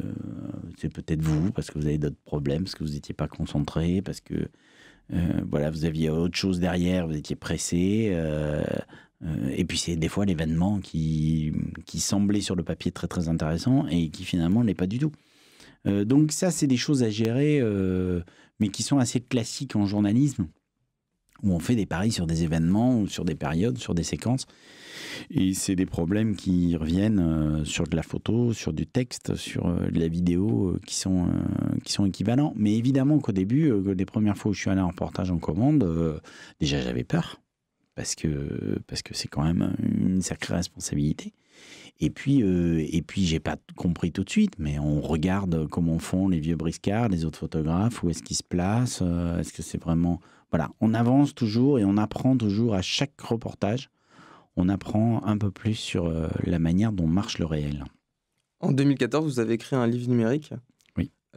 c'est peut-être vous, parce que vous avez d'autres problèmes, parce que vous n'étiez pas concentré, parce que euh, voilà, vous aviez autre chose derrière, vous étiez pressé. Euh, et puis c'est des fois l'événement qui, qui semblait sur le papier très très intéressant et qui finalement n'est pas du tout. donc ça, c'est des choses à gérer, mais qui sont assez classiques en journalisme où on fait des paris sur des événements, ou sur des périodes, sur des séquences. Et c'est des problèmes qui reviennent euh, sur de la photo, sur du texte, sur euh, de la vidéo euh, qui, sont, qui sont équivalents. Mais évidemment qu'au début, les premières fois où je suis allé en reportage en commande, déjà j'avais peur. Parce que, parce que c'est quand même une sacrée responsabilité. Et puis, et puis j'ai pas compris tout de suite, mais on regarde comment font les vieux briscards, les autres photographes, où est-ce qu'ils se placent, est-ce que c'est vraiment voilà, on avance toujours et on apprend toujours à chaque reportage. On apprend un peu plus sur euh, la manière dont marche le réel. En 2014, vous avez créé un livre numérique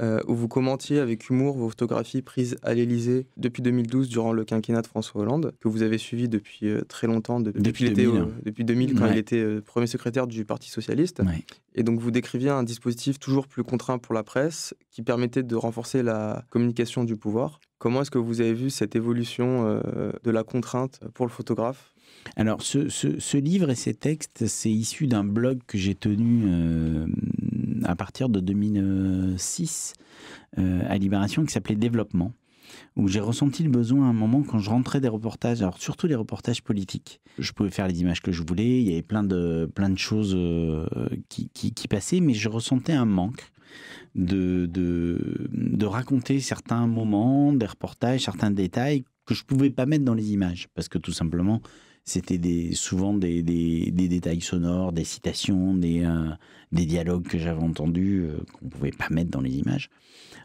euh, où vous commentiez avec humour vos photographies prises à l'Elysée depuis 2012 durant le quinquennat de François Hollande, que vous avez suivi depuis euh, très longtemps, depuis, depuis, 2000. depuis 2000 quand il était euh, premier secrétaire du Parti Socialiste. Et donc vous décriviez un dispositif toujours plus contraint pour la presse qui permettait de renforcer la communication du pouvoir. Comment est-ce que vous avez vu cette évolution de la contrainte pour le photographe alors, ce, ce, livre et ces textes, c'est issu d'un blog que j'ai tenu euh, à partir de 2006 euh, à Libération qui s'appelait Développement où j'ai ressenti le besoin à un moment quand je rentrais des reportages, alors surtout des reportages politiques. Je pouvais faire les images que je voulais, il y avait plein de, plein de choses euh, qui, qui, passaient, mais je ressentais un manque. De, de, de, raconter certains moments, des reportages, certains détails que je ne pouvais pas mettre dans les images, parce que tout simplement, c'était souvent des, détails sonores, des citations, des, euh, dialogues que j'avais entendus, euh, qu'on ne pouvait pas mettre dans les images.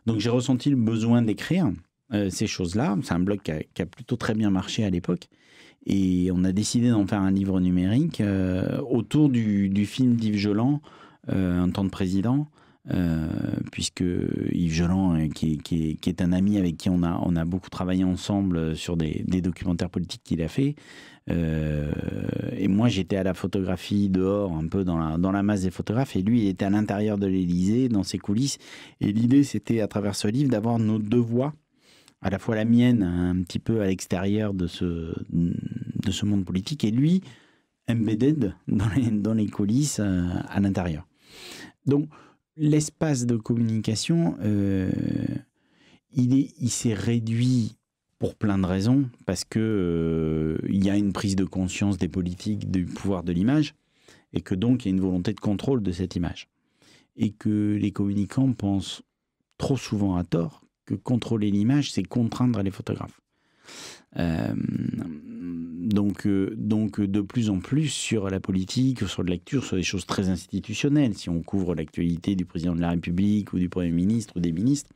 Donc j'ai ressenti le besoin d'écrire euh, ces choses-là. C'est un blog qui a, plutôt très bien marché à l'époque. Et on a décidé d'en faire un livre numérique autour du, film d'Yves Joland, Un temps de président, euh, puisque Yves Jolan, euh, qui, est un ami avec qui on a, on a beaucoup travaillé ensemble euh, sur des, documentaires politiques qu'il a fait. et moi, j'étais à la photographie dehors, un peu dans la, dans la masse des photographes, et lui, il était à l'intérieur de l'Élysée, dans ses coulisses. Et l'idée, c'était à travers ce livre d'avoir nos deux voix à la fois la mienne, hein, un petit peu à l'extérieur de ce, de ce monde politique, et lui, embedded dans les, dans les coulisses à l'intérieur. Donc, l'espace de communication, euh, il s'est réduit pour plein de raisons, parce qu'il euh, y a une prise de conscience des politiques du pouvoir de l'image, et que donc il y a une volonté de contrôle de cette image. Et que les communicants pensent trop souvent à tort que contrôler l'image, c'est contraindre les photographes. Euh, donc, euh, donc euh, de plus en plus sur la politique, sur de lecture, sur des choses très institutionnelles. Si on couvre l'actualité du président de la République ou du Premier ministre ou des ministres,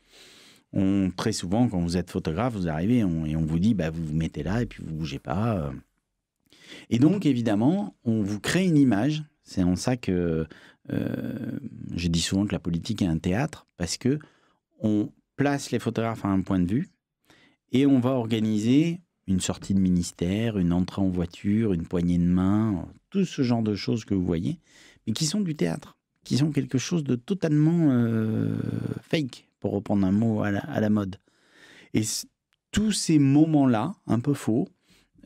on, très souvent, quand vous êtes photographe, vous arrivez et on vous dit, bah, vous vous mettez là et puis vous bougez pas. Euh. Et donc, évidemment, on vous crée une image. C'est en ça que euh, je dis souvent que la politique est un théâtre, parce que on place les photographes à un point de vue et on va organiser une sortie de ministère, une entrée en voiture, une poignée de main, tout ce genre de choses que vous voyez, mais qui sont du théâtre, qui sont quelque chose de totalement euh, fake, pour reprendre un mot à la, mode. Et tous ces moments-là, un peu faux,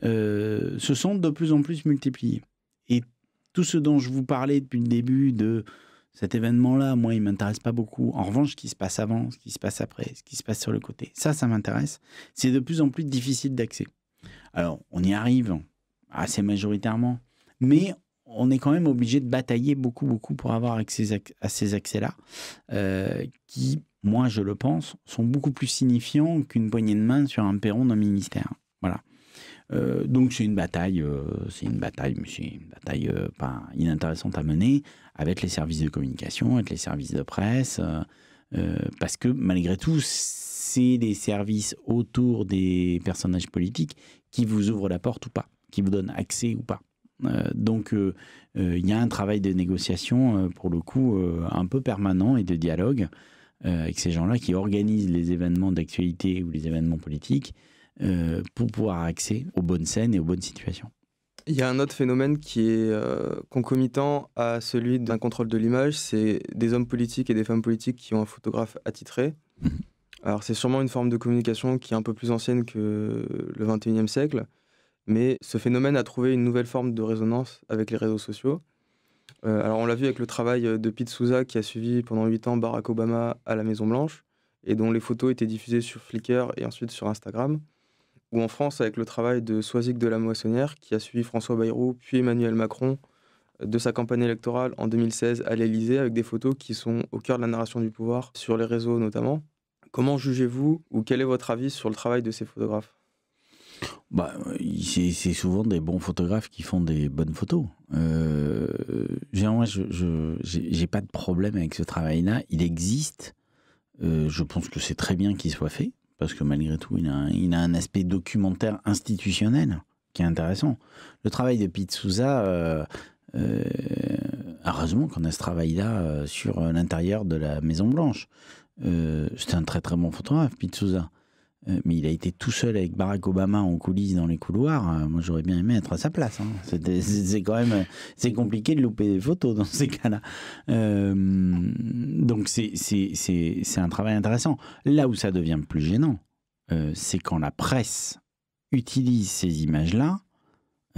euh, se sont de plus en plus multipliés. Et tout ce dont je vous parlais depuis le début de cet événement-là, moi, il m'intéresse pas beaucoup. En revanche, ce qui se passe avant, ce qui se passe après, ce qui se passe sur le côté, ça, ça m'intéresse. C'est de plus en plus difficile d'accès. Alors, on y arrive assez majoritairement, mais on est quand même obligé de batailler beaucoup, beaucoup pour avoir accès à ces accès-là, euh, qui, moi, je le pense, sont beaucoup plus signifiants qu'une poignée de main sur un perron d'un ministère. Voilà. Euh, donc c'est une bataille, euh, c'est une bataille, mais c'est une bataille pas euh, inintéressante à mener avec les services de communication, avec les services de presse, parce que malgré tout, c'est des services autour des personnages politiques qui vous ouvrent la porte ou pas, qui vous donnent accès ou pas. donc il y a un travail de négociation pour le coup un peu permanent et de dialogue avec ces gens-là qui organisent les événements d'actualité ou les événements politiques euh, pour pouvoir accéder aux bonnes scènes et aux bonnes situations. Il y a un autre phénomène qui est euh, concomitant à celui d'un contrôle de l'image, c'est des hommes politiques et des femmes politiques qui ont un photographe attitré. Mhm. Alors c'est sûrement une forme de communication qui est un peu plus ancienne que le 21e siècle, mais ce phénomène a trouvé une nouvelle forme de résonance avec les réseaux sociaux. Euh, alors on l'a vu avec le travail de Pete Souza qui a suivi pendant 8 ans Barack Obama à la Maison Blanche et dont les photos étaient diffusées sur Flickr et ensuite sur Instagram ou en France avec le travail de Soisic de la Moissonnière, qui a suivi François Bayrou puis Emmanuel Macron euh, de sa campagne électorale en 2016 à l'Élysée, avec des photos qui sont au cœur de la narration du pouvoir, sur les réseaux notamment. Comment jugez-vous ou quel est votre avis sur le travail de ces photographes bah, euh, c'est souvent des bons photographes qui font des bonnes photos. Euh, moi, je n'ai pas de problème avec ce travail-là. Il existe. Euh, je pense que c'est très bien qu'il soit fait parce que malgré tout, il a, un, aspect documentaire institutionnel qui est intéressant. Le travail de Pete Souza, euh, euh heureusement qu'on a ce travail-là euh, sur l'intérieur de la Maison Blanche. Euh, c'est un très très bon photographe, Pete Souza. Euh, mais il a été tout seul avec Barack Obama en coulisses dans les couloirs. Euh, moi, j'aurais bien aimé être à sa place. Hein. C'est quand même c'est compliqué de louper des photos dans ces cas-là. Euh, donc, c'est un travail intéressant. Là où ça devient plus gênant, c'est quand la presse utilise ces images-là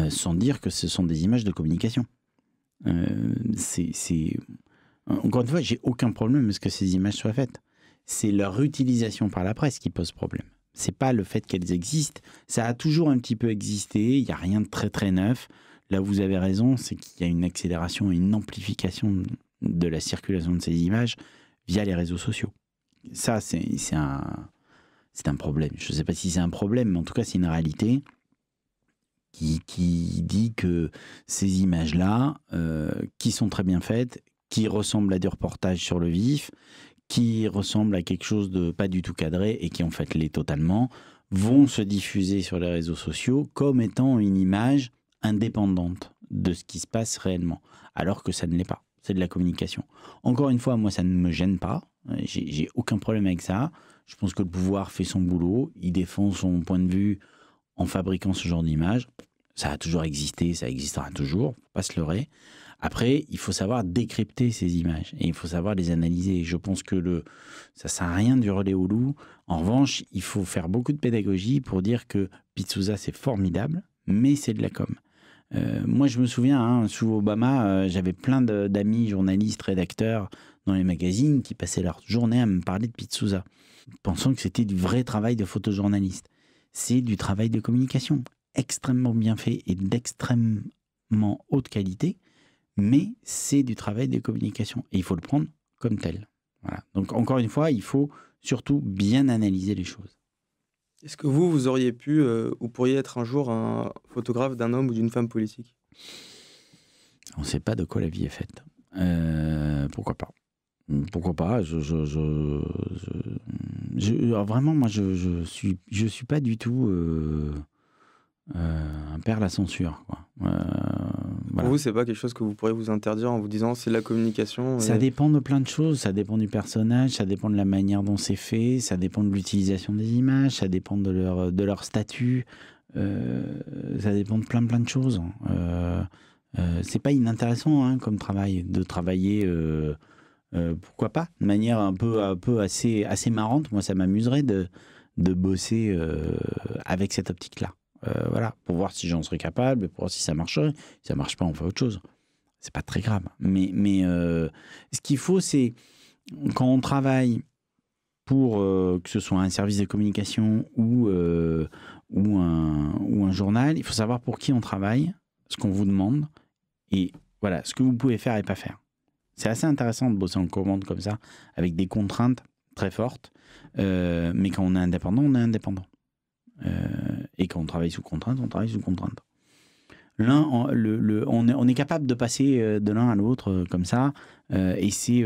sans dire que ce sont des images de communication. c'est encore une fois, j'ai aucun problème à ce que ces images soient faites. C'est leur utilisation par la presse qui pose problème c'est pas le fait qu'elles existent. Ça a toujours un petit peu existé. Il n'y a rien de très très neuf. Là, vous avez raison, c'est qu'il y a une accélération, et une amplification de la circulation de ces images via les réseaux sociaux. Ça, c'est un, problème. Je ne sais pas si c'est un problème, mais en tout cas, c'est une réalité qui, dit que ces images-là, euh, qui sont très bien faites, qui ressemblent à des reportages sur le vif, qui ressemblent à quelque chose de pas du tout cadré et qui en fait l'est totalement, vont se diffuser sur les réseaux sociaux comme étant une image indépendante de ce qui se passe réellement, alors que ça ne l'est pas. C'est de la communication. Encore une fois, moi, ça ne me gêne pas. J'ai aucun problème avec ça. Je pense que le pouvoir fait son boulot. Il défend son point de vue en fabriquant ce genre d'image. Ça a toujours existé, ça existera toujours, pas se leurrer. Après, il faut savoir décrypter ces images et il faut savoir les analyser. Je pense que le, ça sert à rien du relais au loup. En revanche, il faut faire beaucoup de pédagogie pour dire que Pittsouza c'est formidable, mais c'est de la com. Euh, moi, je me souviens, hein, sous Obama, euh, j'avais plein d'amis journalistes, rédacteurs dans les magazines qui passaient leur journée à me parler de Pittsouza, pensant que c'était du vrai travail de photojournaliste. C'est du travail de communication extrêmement bien fait et d'extrêmement haute qualité mais c'est du travail de communication et il faut le prendre comme tel. Voilà. Donc encore une fois, il faut surtout bien analyser les choses. Est-ce que vous, vous auriez pu euh, ou pourriez être un jour un photographe d'un homme ou d'une femme politique On ne sait pas de quoi la vie est faite. Euh, pourquoi pas Pourquoi pas je, Vraiment, moi, je ne suis, je suis pas du tout euh, un père à la censure. Quoi. Vous, c'est pas quelque chose que vous pourrez vous interdire en vous disant c'est la communication. Ça dépend de plein de choses. Ça dépend du personnage, ça dépend de la manière dont c'est fait, ça dépend de l'utilisation des images, ça dépend de leur, de leur statut, euh, ça dépend de plein plein de choses. Euh, euh c'est pas inintéressant hein, comme travail de travailler. Euh, pourquoi pas de manière un peu un peu assez assez marrante moi ça m'amuserait de de bosser avec cette optique là euh, voilà, pour voir si j'en serais capable, pour voir si ça marcherait. Si ça marche pas, on fait autre chose. C'est pas très grave. Mais, mais euh, ce qu'il faut, c'est quand on travaille pour euh, que ce soit un service de communication ou, ou, un, ou un journal, il faut savoir pour qui on travaille, ce qu'on vous demande et voilà, ce que vous pouvez faire et pas faire. C'est assez intéressant de bosser en commande comme ça, avec des contraintes très fortes. mais quand on est indépendant, on est indépendant. Euh, et quand on travaille sous contrainte, on travaille sous contrainte. L'un, on, le, on, est, on, est, capable de passer euh, de l'un à l'autre euh, comme ça. Euh, et c'est.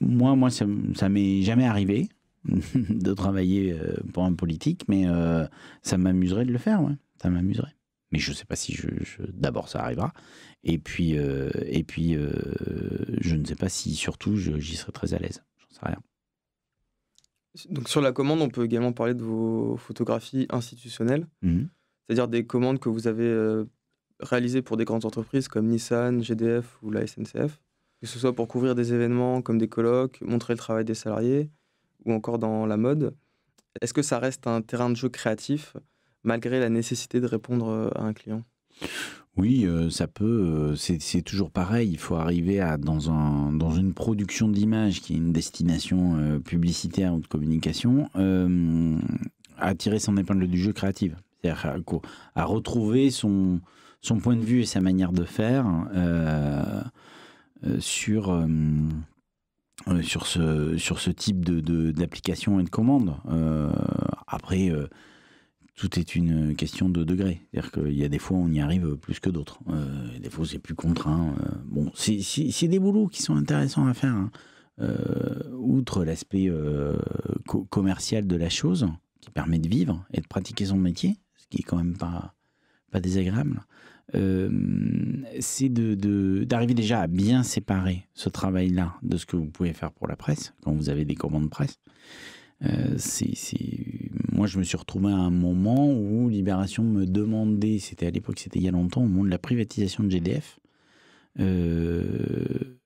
moi, moi, ça, m'est jamais arrivé [LAUGHS] de travailler pour un politique, mais ça m'amuserait de le faire. Ouais. Ça m'amuserait. Mais je ne sais pas si je, d'abord ça arrivera. Et puis, et puis je ne sais pas si surtout j'y serai très à l'aise. J'en sais rien sur la commande, on peut également parler de vos photographies institutionnelles, mmh. c'est-à-dire des commandes que vous avez euh, réalisées pour des grandes entreprises comme Nissan, GDF ou la SNCF, que ce soit pour couvrir des événements comme des colloques, montrer le travail des salariés ou encore dans la mode. Est-ce que ça reste un terrain de jeu créatif malgré la nécessité de répondre euh, à un client oui, euh, ça peut. Euh, c'est toujours pareil. Il faut arriver à, dans, un, dans une production d'image qui est une destination euh, publicitaire ou de communication, à tirer son épingle du jeu créatif. C'est-à-dire à, retrouver son, son point de vue et sa manière de faire sur. sur ce, sur ce type d'application de, d'application et de commande. après, tout est une question de degré. C'est-à-dire qu'il y a des fois on y arrive plus que d'autres. Euh, des fois c'est plus contraint. Euh. bon, c'est des boulots qui sont intéressants à faire. Hein. Euh, outre l'aspect commercial de la chose, qui permet de vivre et de pratiquer son métier, ce qui est quand même pas, désagréable, c'est d'arriver de, déjà à bien séparer ce travail-là de ce que vous pouvez faire pour la presse, quand vous avez des commandes presse. Euh, moi, je me suis retrouvé à un moment où Libération me demandait, c'était à l'époque, c'était il y a longtemps, au moment de la privatisation de GDF, euh,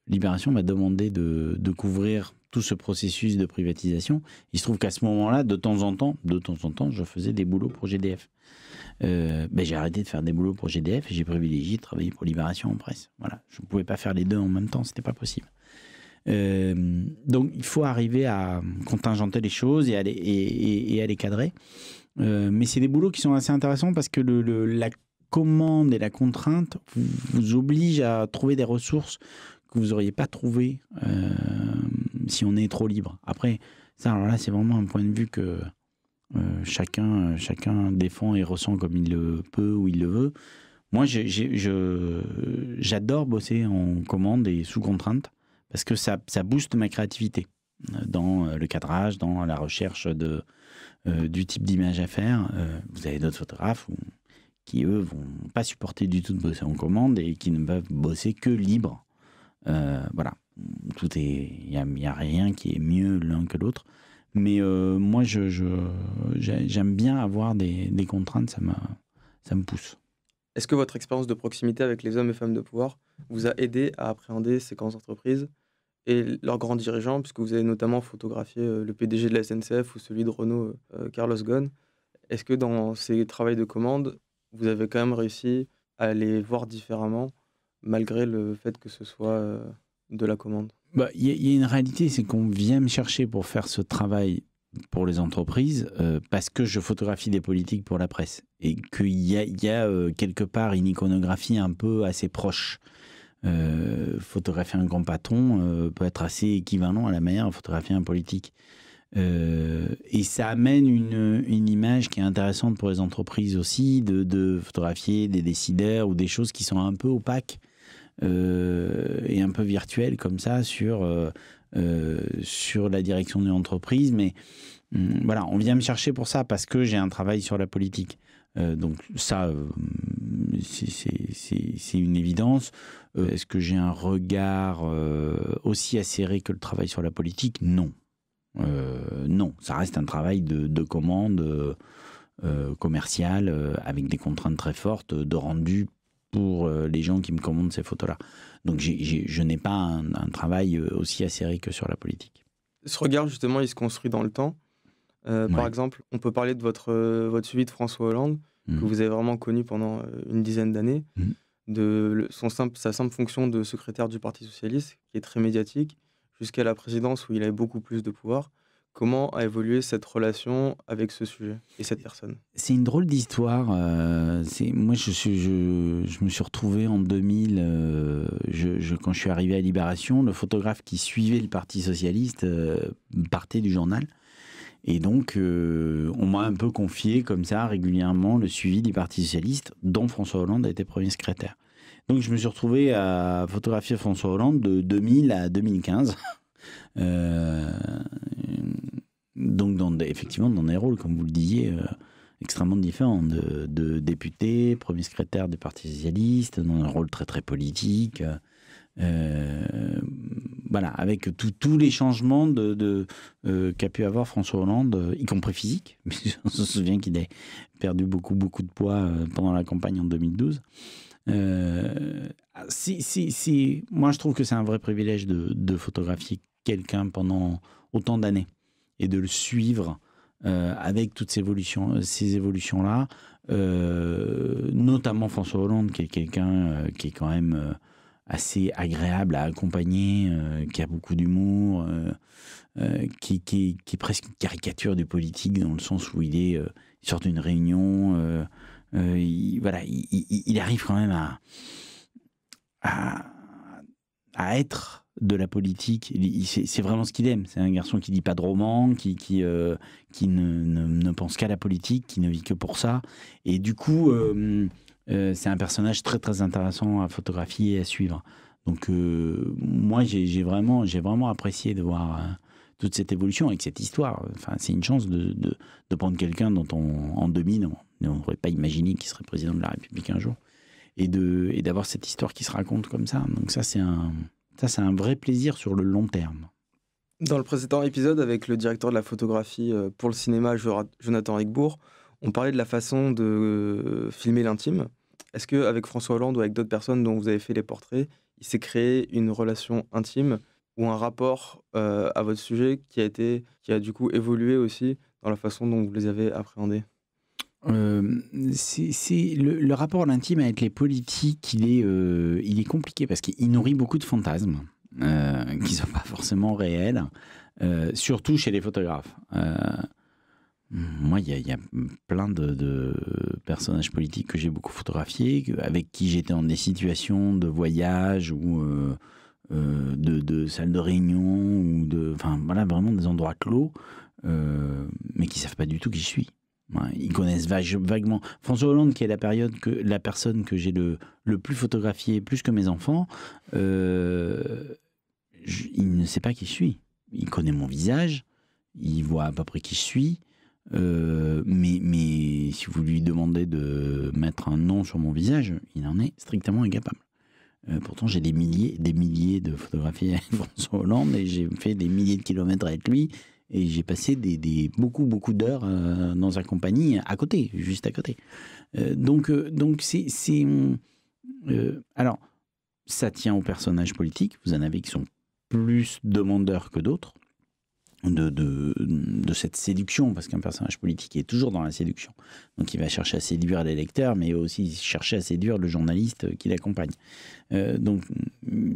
Libération m'a demandé de, couvrir tout ce processus de privatisation. Il se trouve qu'à ce moment-là, de temps en temps, de temps en temps, je faisais des boulots pour GDF. Euh, ben, j'ai arrêté de faire des boulots pour GDF et j'ai privilégié de travailler pour Libération en presse. Voilà, je ne pouvais pas faire les deux en même temps, c'était pas possible. Euh, donc il faut arriver à contingenter les choses et à les, et, à les cadrer. Euh, mais c'est des boulots qui sont assez intéressants parce que le, la commande et la contrainte vous, oblige obligent à trouver des ressources que vous n'auriez pas trouvées euh, si on est trop libre. Après, ça, là, c'est vraiment un point de vue que chacun, chacun défend et ressent comme il le peut ou il le veut. Moi, j'adore bosser en commande et sous contrainte parce que ça, ça booste ma créativité euh, dans euh, le cadrage, dans la recherche de, euh, du type d'image à faire. vous avez d'autres photographes qui, eux, vont pas supporter du tout de bosser en commande et qui ne peuvent bosser que libre. voilà, tout est, il n'y a, rien qui est mieux l'un que l'autre. Mais moi, je, j'aime bien avoir des, des contraintes, ça, ça me pousse. Est-ce que votre expérience de proximité avec les hommes et femmes de pouvoir vous a aidé à appréhender ces grandes entreprises et leurs grands dirigeants, puisque vous avez notamment photographié euh, le PDG de la SNCF ou celui de Renault, euh, euh, Carlos Ghosn. Est-ce que dans ces travaux de commande, vous avez quand même réussi à les voir différemment, malgré le fait que ce soit de la commande bah, Il bah, y, y, a une réalité, c'est qu'on vient me chercher pour faire ce travail pour les entreprises parce que je photographie des politiques pour la presse et qu'il y a, y quelque part une iconographie un peu assez proche. Euh, photographier un grand patron euh, peut être assez équivalent à la manière de photographier un politique. Euh, et ça amène une, image qui est intéressante pour les entreprises aussi, de, photographier des décideurs ou des choses qui sont un peu opaques et un peu virtuelles comme ça sur, sur la direction d'une entreprise. Mais hum, voilà, on vient me chercher pour ça parce que j'ai un travail sur la politique. Euh, donc ça, euh, c'est une évidence. Euh, est-ce que j'ai un regard aussi acéré que le travail sur la politique Non. non, ça reste un travail de, commande commerciale avec des contraintes très fortes de rendu pour les gens qui me commandent ces photos-là. Donc je n'ai pas un, travail aussi acéré que sur la politique. Ce regard, justement, il se construit dans le temps. Euh, par exemple, on peut parler de votre, euh, votre suivi de François Hollande, que mmh. vous avez vraiment connu pendant euh, une dizaine d'années, mmh. de son simple, sa simple fonction de secrétaire du Parti Socialiste, qui est très médiatique, jusqu'à la présidence où il avait beaucoup plus de pouvoir. Comment a évolué cette relation avec ce sujet et cette personne C'est une drôle d'histoire. moi, je, me suis retrouvé en 2000, quand je suis arrivé à Libération, le photographe qui suivait le Parti socialiste partait du journal. Et donc, euh, on m'a un peu confié comme ça régulièrement le suivi des Parti socialistes, dont François Hollande a été Premier secrétaire. Donc, je me suis retrouvé à photographier François Hollande de 2000 à 2015. [LAUGHS] Euh, donc, effectivement, dans des rôles, comme vous le disiez, euh, extrêmement différents, de, de, député, Premier secrétaire du Parti Socialiste, dans un rôle très très politique. Euh, voilà, avec tous les changements de, euh, qu'a pu avoir François Hollande, euh, y compris physique. Mais [LAUGHS] on se souvient qu'il a perdu beaucoup, beaucoup de poids pendant la campagne en 2012. si, si, moi, je trouve que c'est un vrai privilège de, photographier quelqu'un pendant autant d'années et de le suivre avec toutes ces évolutions, ces évolutions-là, notamment François Hollande, qui est quelqu'un qui est quand même assez agréable à accompagner, euh, qui a beaucoup d'humour, euh, euh, qui, est presque une caricature du politique dans le sens où il est sort d'une réunion, il, voilà, il, arrive quand même à, à, être de la politique. C'est vraiment ce qu'il aime. C'est un garçon qui dit pas de romans, qui, qui, ne, pense qu'à la politique, qui ne vit que pour ça. Et du coup, euh, c'est un personnage très très intéressant à photographier et à suivre. Donc euh, moi j'ai vraiment, vraiment apprécié de voir euh, toute cette évolution avec cette histoire. Enfin, c'est une chance de, prendre quelqu'un dont on, en 2000, on n'aurait pas imaginé qu'il serait président de la République un jour, et d'avoir cette histoire qui se raconte comme ça. Donc ça, c'est un, ça, c'est un vrai plaisir sur le long terme. Dans le précédent épisode avec le directeur de la photographie pour le cinéma, Jonathan Rigbourg, on parlait de la façon de filmer l'intime. Est-ce qu'avec François Hollande ou avec d'autres personnes dont vous avez fait les portraits, il s'est créé une relation intime ou un rapport euh, à votre sujet qui a été, qui a du coup évolué aussi dans la façon dont vous les avez appréhendés euh, le, rapport à l'intime avec les politiques, il est, euh, il est compliqué parce qu'il nourrit beaucoup de fantasmes qui ne sont pas forcément réels, surtout chez les photographes. Moi, il y, a plein de, personnages politiques que j'ai beaucoup photographiés, avec qui j'étais dans des situations de voyage ou euh, euh, de, de salles de réunion ou de, enfin voilà, vraiment des endroits clos, euh, mais qui savent pas du tout qui je suis. ils connaissent vaguement François Hollande, qui est la période que la personne que j'ai le, plus photographié, plus que mes enfants. il ne sait pas qui je suis. Il connaît mon visage, il voit à peu près qui je suis. Euh, mais, mais si vous lui demandez de mettre un nom sur mon visage, il en est strictement incapable. Euh, pourtant, j'ai des milliers, des milliers de photographies avec [LAUGHS] François Hollande et j'ai fait des milliers de kilomètres avec lui et j'ai passé des, des, beaucoup, beaucoup d'heures euh, dans sa compagnie à côté, juste à côté. donc, donc c'est. alors, ça tient aux personnages politiques. Vous en avez qui sont plus demandeurs que d'autres de, cette séduction, parce qu'un personnage politique est toujours dans la séduction. Donc il va chercher à séduire les lecteurs, mais aussi chercher à séduire le journaliste qui l'accompagne. Euh, donc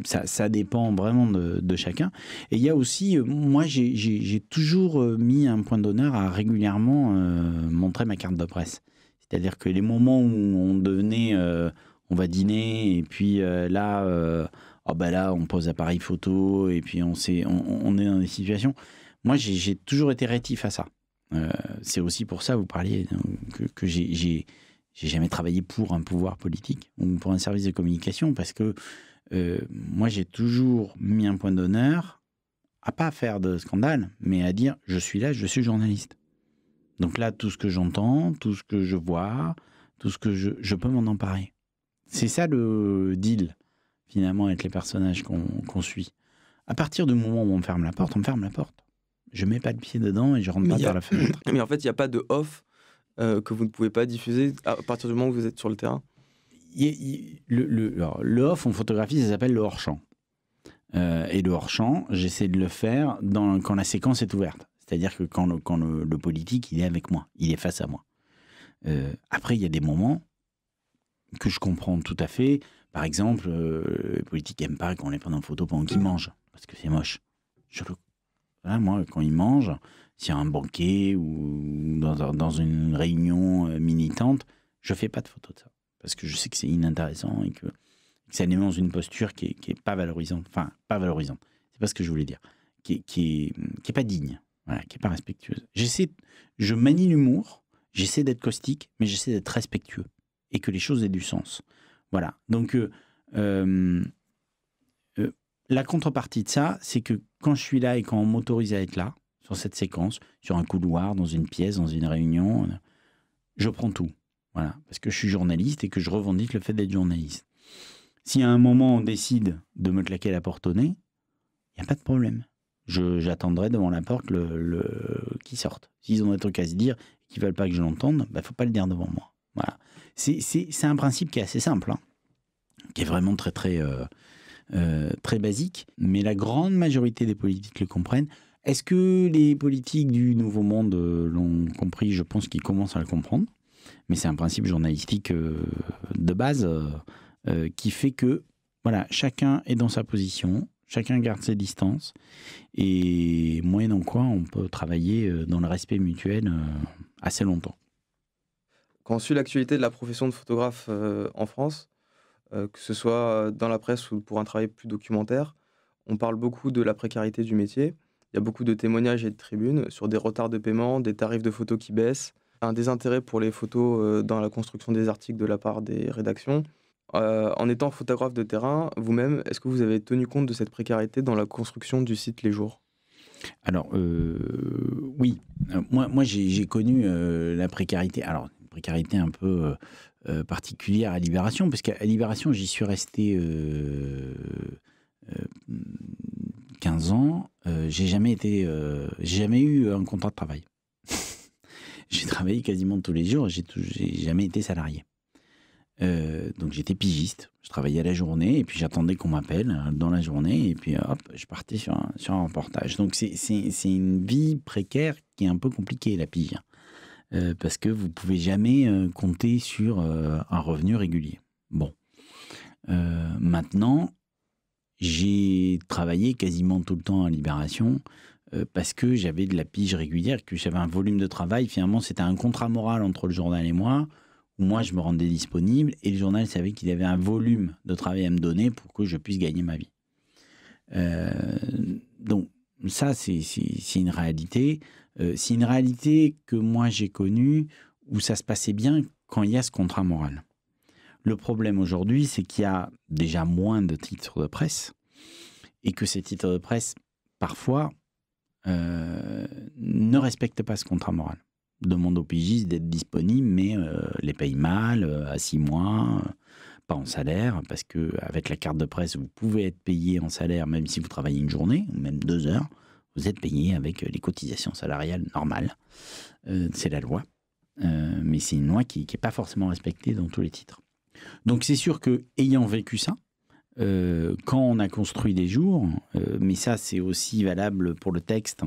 ça, dépend vraiment de, chacun. Et il y a aussi, euh, moi j'ai toujours euh, mis un point d'honneur à régulièrement montrer ma carte de presse. C'est-à-dire que les moments où on devenait, on va dîner, et puis là, oh bah là, on pose appareil photo, et puis on, on est dans des situations. Moi, j'ai toujours été rétif à ça. Euh, c'est aussi pour ça, vous parliez, que, que j'ai jamais travaillé pour un pouvoir politique ou pour un service de communication, parce que euh, moi, j'ai toujours mis un point d'honneur à pas faire de scandale, mais à dire je suis là, je suis journaliste. Donc là, tout ce que j'entends, tout ce que je vois, tout ce que je, peux m'en emparer. C'est ça le deal, finalement, avec les personnages qu'on suit. À partir du moment où on ferme la porte, on ferme la porte. Je mets pas le pied dedans et je rentre pas par la fenêtre. [CLEARS THROAT] Mais en fait, il n'y a pas de off euh, que vous ne pouvez pas diffuser à partir du moment où vous êtes sur le terrain. le, off en photographie, ça s'appelle le hors champ. Euh, et le hors champ, j'essaie de le faire dans, quand la séquence est ouverte. C'est-à-dire que quand, le, quand le, politique, il est avec moi, il est face à moi. Euh, après, il y a des moments que je comprends tout à fait. Par exemple, les politiques n'aiment pas qu'on les prenne en photo pendant qu'ils mangent, parce que c'est moche. Je le moi, quand ils mangent, s'il y a un banquet ou dans, dans une réunion euh, militante, je fais pas de photo de ça. Parce que je sais que c'est inintéressant et que, ça n'est dans une posture qui est, qui est pas valorisante. Enfin, pas valorisante. C'est pas ce que je voulais dire. Qui est, qui est, qui est pas digne. Voilà, qui est pas respectueuse. J'essaie, je manie l'humour, j'essaie d'être caustique, mais j'essaie d'être respectueux et que les choses aient du sens. Voilà. Donc, euh, euh, la contrepartie de ça, c'est que quand je suis là et quand on m'autorise à être là, sur cette séquence, sur un couloir, dans une pièce, dans une réunion, euh, je prends tout. Voilà. Parce que je suis journaliste et que je revendique le fait d'être journaliste. Si à un moment on décide de me claquer la porte au nez, il n'y a pas de problème. J'attendrai devant la porte le, le... qui sorte. S'ils ont des trucs à se dire et qu'ils veulent pas que je l'entende, il bah, ne faut pas le dire devant moi. Voilà. C'est un principe qui est assez simple, hein, qui est vraiment très très euh, euh, très basique, mais la grande majorité des politiques le comprennent. Est-ce que les politiques du Nouveau Monde euh, l'ont compris Je pense qu'ils commencent à le comprendre, mais c'est un principe journalistique euh, de base qui fait que voilà, chacun est dans sa position, chacun garde ses distances, et moyennant quoi, on peut travailler dans le respect mutuel assez longtemps. Quand on suit l'actualité de la profession de photographe en France, euh, que ce soit dans la presse ou pour un travail plus documentaire. On parle beaucoup de la précarité du métier. Il y a beaucoup de témoignages et de tribunes sur des retards de paiement, des tarifs de photos qui baissent, un désintérêt pour les photos dans la construction des articles de la part des rédactions. Euh, en étant photographe de terrain, vous-même, est-ce que vous avez tenu compte de cette précarité dans la construction du site Les Jours Alors, oui. Moi, moi j'ai connu la précarité. Alors, précarité un peu euh, particulière à Libération, parce qu'à Libération, j'y suis resté 15 euh, euh, ans. j'ai jamais été, jamais eu un contrat de travail. [LAUGHS] j'ai travaillé quasiment tous les jours. J'ai jamais été salarié. donc j'étais pigiste, je travaillais à la journée et puis j'attendais qu'on m'appelle hein, dans la journée et puis hop, je partais sur un, sur un reportage. Donc c'est une vie précaire qui est un peu compliquée, la pige. Euh, parce que vous ne pouvez jamais euh, compter sur euh, un revenu régulier. Bon. maintenant, j'ai travaillé quasiment tout le temps à Libération parce que j'avais de la pige régulière, que j'avais un volume de travail. Finalement, c'était un contrat moral entre le journal et moi, où moi, je me rendais disponible, et le journal savait qu'il avait un volume de travail à me donner pour que je puisse gagner ma vie. donc, ça, c'est une réalité. Euh, c'est une réalité que moi j'ai connue où ça se passait bien quand il y a ce contrat moral. Le problème aujourd'hui, c'est qu'il y a déjà moins de titres de presse et que ces titres de presse, parfois, euh, ne respectent pas ce contrat moral. Demande au pigistes d'être disponible, mais euh, les paye mal, à six mois, pas en salaire, parce qu'avec la carte de presse, vous pouvez être payé en salaire même si vous travaillez une journée, ou même deux heures. Vous êtes payé avec euh, les cotisations salariales normales. Euh, c'est la loi. Euh, mais c'est une loi qui n'est pas forcément respectée dans tous les titres. Donc c'est sûr que, ayant vécu ça, quand on a construit des jours, mais ça c'est aussi valable pour le texte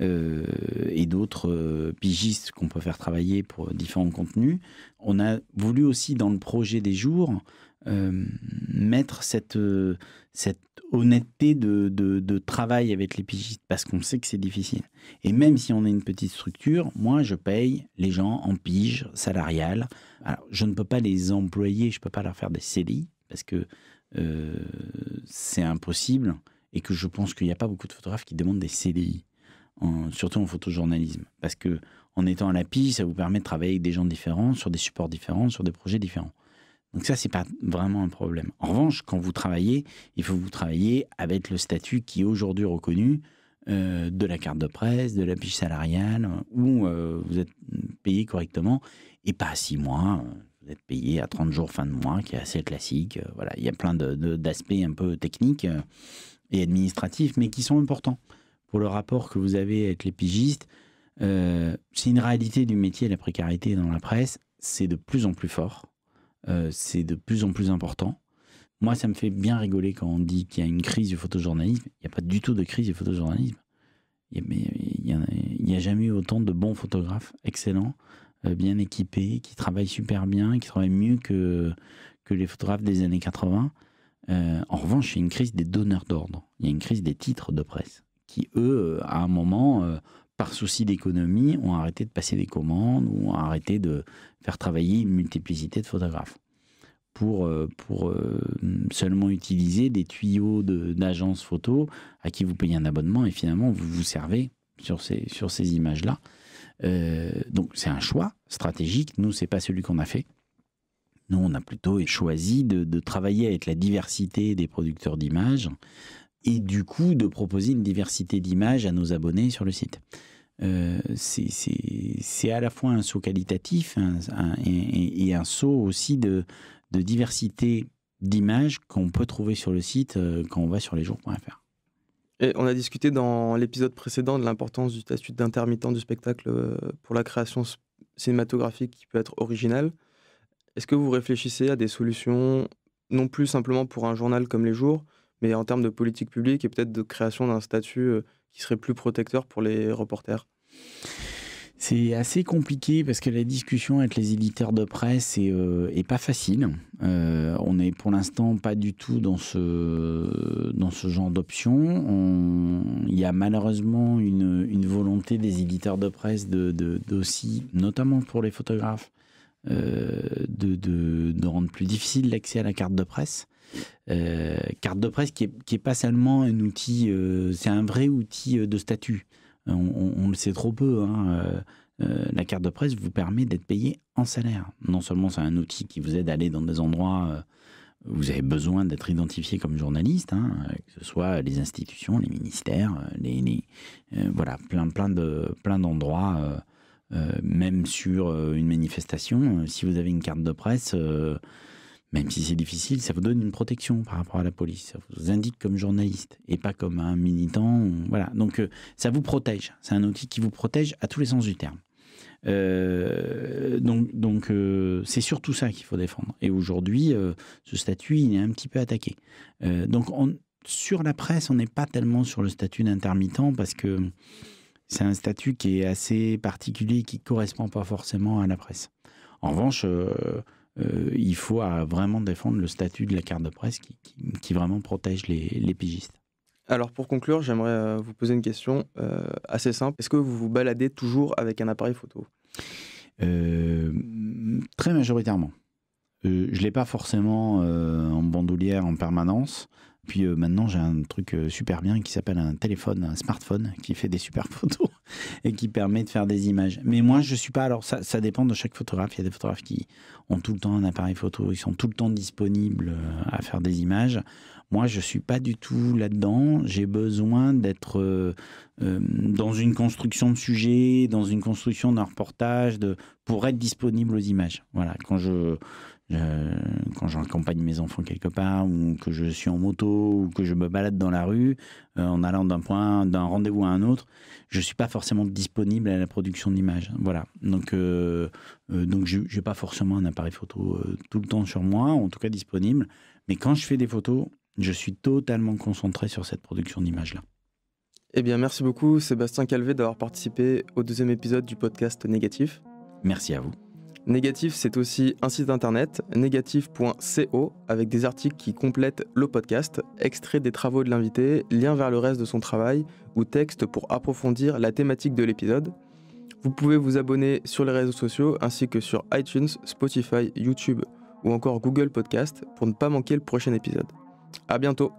et d'autres pigistes qu'on peut faire travailler pour différents contenus, on a voulu aussi dans le projet des jours euh, mettre cette, euh, cette honnêteté de, travail avec les pigistes parce qu'on sait que c'est difficile. Et même si on est une petite structure, moi je paye les gens en pige salariale. Alors je ne peux pas les employer, je ne peux pas leur faire des CDI parce que euh, c'est impossible et que je pense qu'il n'y a pas beaucoup de photographes qui demandent des CDI, surtout en photojournalisme. Parce que en étant à la pige, ça vous permet de travailler avec des gens différents, sur des supports différents, sur des projets différents. Donc ça, c'est pas vraiment un problème. En revanche, quand vous travaillez, il faut vous travailler avec le statut qui est aujourd'hui reconnu euh, de la carte de presse, de la pige salariale, où euh, vous êtes payé correctement et pas à six mois. Euh, vous êtes payé à 30 jours fin de mois, qui est assez classique. Voilà, il y a plein d'aspects de, un peu techniques et administratifs, mais qui sont importants pour le rapport que vous avez avec les pigistes. c'est une réalité du métier, la précarité dans la presse, c'est de plus en plus fort. Euh, c'est de plus en plus important. Moi, ça me fait bien rigoler quand on dit qu'il y a une crise du photojournalisme. Il n'y a pas du tout de crise du photojournalisme. Il n'y a, jamais eu autant de bons photographes excellents, euh, bien équipés, qui travaillent super bien, qui travaillent mieux que, que les photographes des années 80. Euh, en revanche, il y a une crise des donneurs d'ordre. Il y a une crise des titres de presse qui, eux, à un moment, par souci d'économie, ont arrêté de passer des commandes ou ont arrêté de faire travailler une multiplicité de photographes pour, euh, pour euh, seulement utiliser des tuyaux d'agences photos photo à qui vous payez un abonnement et finalement vous vous servez sur ces, sur ces images-là. Euh, donc c'est un choix stratégique. Nous, c'est pas celui qu'on a fait. Nous, on a plutôt choisi de travailler avec la diversité des producteurs d'images et du coup de proposer une diversité d'images à nos abonnés sur le site. Euh, c'est à la fois un saut qualitatif et, un saut aussi de, de diversité d'images qu'on peut trouver sur le site euh, quand on va sur lesjours.fr. Et on a discuté dans l'épisode précédent de l'importance du statut d'intermittent du spectacle euh, pour la création cinématographique qui peut être originale. Est-ce que vous réfléchissez à des solutions, non plus simplement pour un journal comme Les Jours, mais en termes de politique publique et peut-être de création d'un statut euh, qui serait plus protecteur pour les reporters. C'est assez compliqué parce que la discussion avec les éditeurs de presse est, euh, pas facile. Euh, on n'est pour l'instant pas du tout dans ce, dans ce genre d'option. Il y a malheureusement une, volonté des éditeurs de presse de, aussi, notamment pour les photographes, de, de, rendre plus difficile l'accès à la carte de presse. Euh, carte de presse qui est, pas seulement un outil, euh, c'est un vrai outil euh, de statut. On, le sait trop peu. Hein, la carte de presse vous permet d'être payé en salaire. Non seulement c'est un outil qui vous aide à aller dans des endroits où vous avez besoin d'être identifié comme journaliste, hein, que ce soit les institutions, les ministères, voilà, plein, plein de plein d'endroits, même sur une manifestation. si vous avez une carte de presse, même si c'est difficile, ça vous donne une protection par rapport à la police. Ça vous indique comme journaliste et pas comme un militant. Voilà. Donc euh, ça vous protège. C'est un outil qui vous protège à tous les sens du terme. Euh, donc, euh, c'est surtout ça qu'il faut défendre. Et aujourd'hui, ce statut, il est un petit peu attaqué. donc, sur la presse, on n'est pas tellement sur le statut d'intermittent parce que c'est un statut qui est assez particulier, qui correspond pas forcément à la presse. En revanche, euh, il faut vraiment défendre le statut de la carte de presse qui, vraiment protège les, pigistes. Alors pour conclure, j'aimerais euh, vous poser une question euh, assez simple. Est-ce que vous vous baladez toujours avec un appareil photo Très majoritairement. je ne l'ai pas forcément en bandoulière en permanence. Puis euh, maintenant, j'ai un truc euh, super bien qui s'appelle un téléphone, un smartphone, qui fait des super [LAUGHS] photos et qui permet de faire des images. Mais moi, je suis pas. Alors, ça, ça dépend de chaque photographe. Il y a des photographes qui ont tout le temps un appareil photo, ils sont tout le temps disponibles euh, à faire des images. Moi, je suis pas du tout là-dedans. J'ai besoin d'être dans une construction de sujet, dans une construction d'un reportage, de, pour être disponible aux images. Voilà, quand je euh, quand j'accompagne mes enfants quelque part, ou que je suis en moto, ou que je me balade dans la rue, euh, en allant d'un point, d'un rendez-vous à un autre, je ne suis pas forcément disponible à la production d'images. Voilà. Donc, euh, donc je n'ai pas forcément un appareil photo tout le temps sur moi, en tout cas disponible. Mais quand je fais des photos, je suis totalement concentré sur cette production d'images-là. Eh bien, merci beaucoup, Sébastien Calvé, d'avoir participé au deuxième épisode du podcast Négatif. Merci à vous. Négatif, c'est aussi un site internet, négatif.co, avec des articles qui complètent le podcast, extraits des travaux de l'invité, liens vers le reste de son travail ou textes pour approfondir la thématique de l'épisode. Vous pouvez vous abonner sur les réseaux sociaux ainsi que sur iTunes, Spotify, YouTube ou encore Google Podcast pour ne pas manquer le prochain épisode. À bientôt!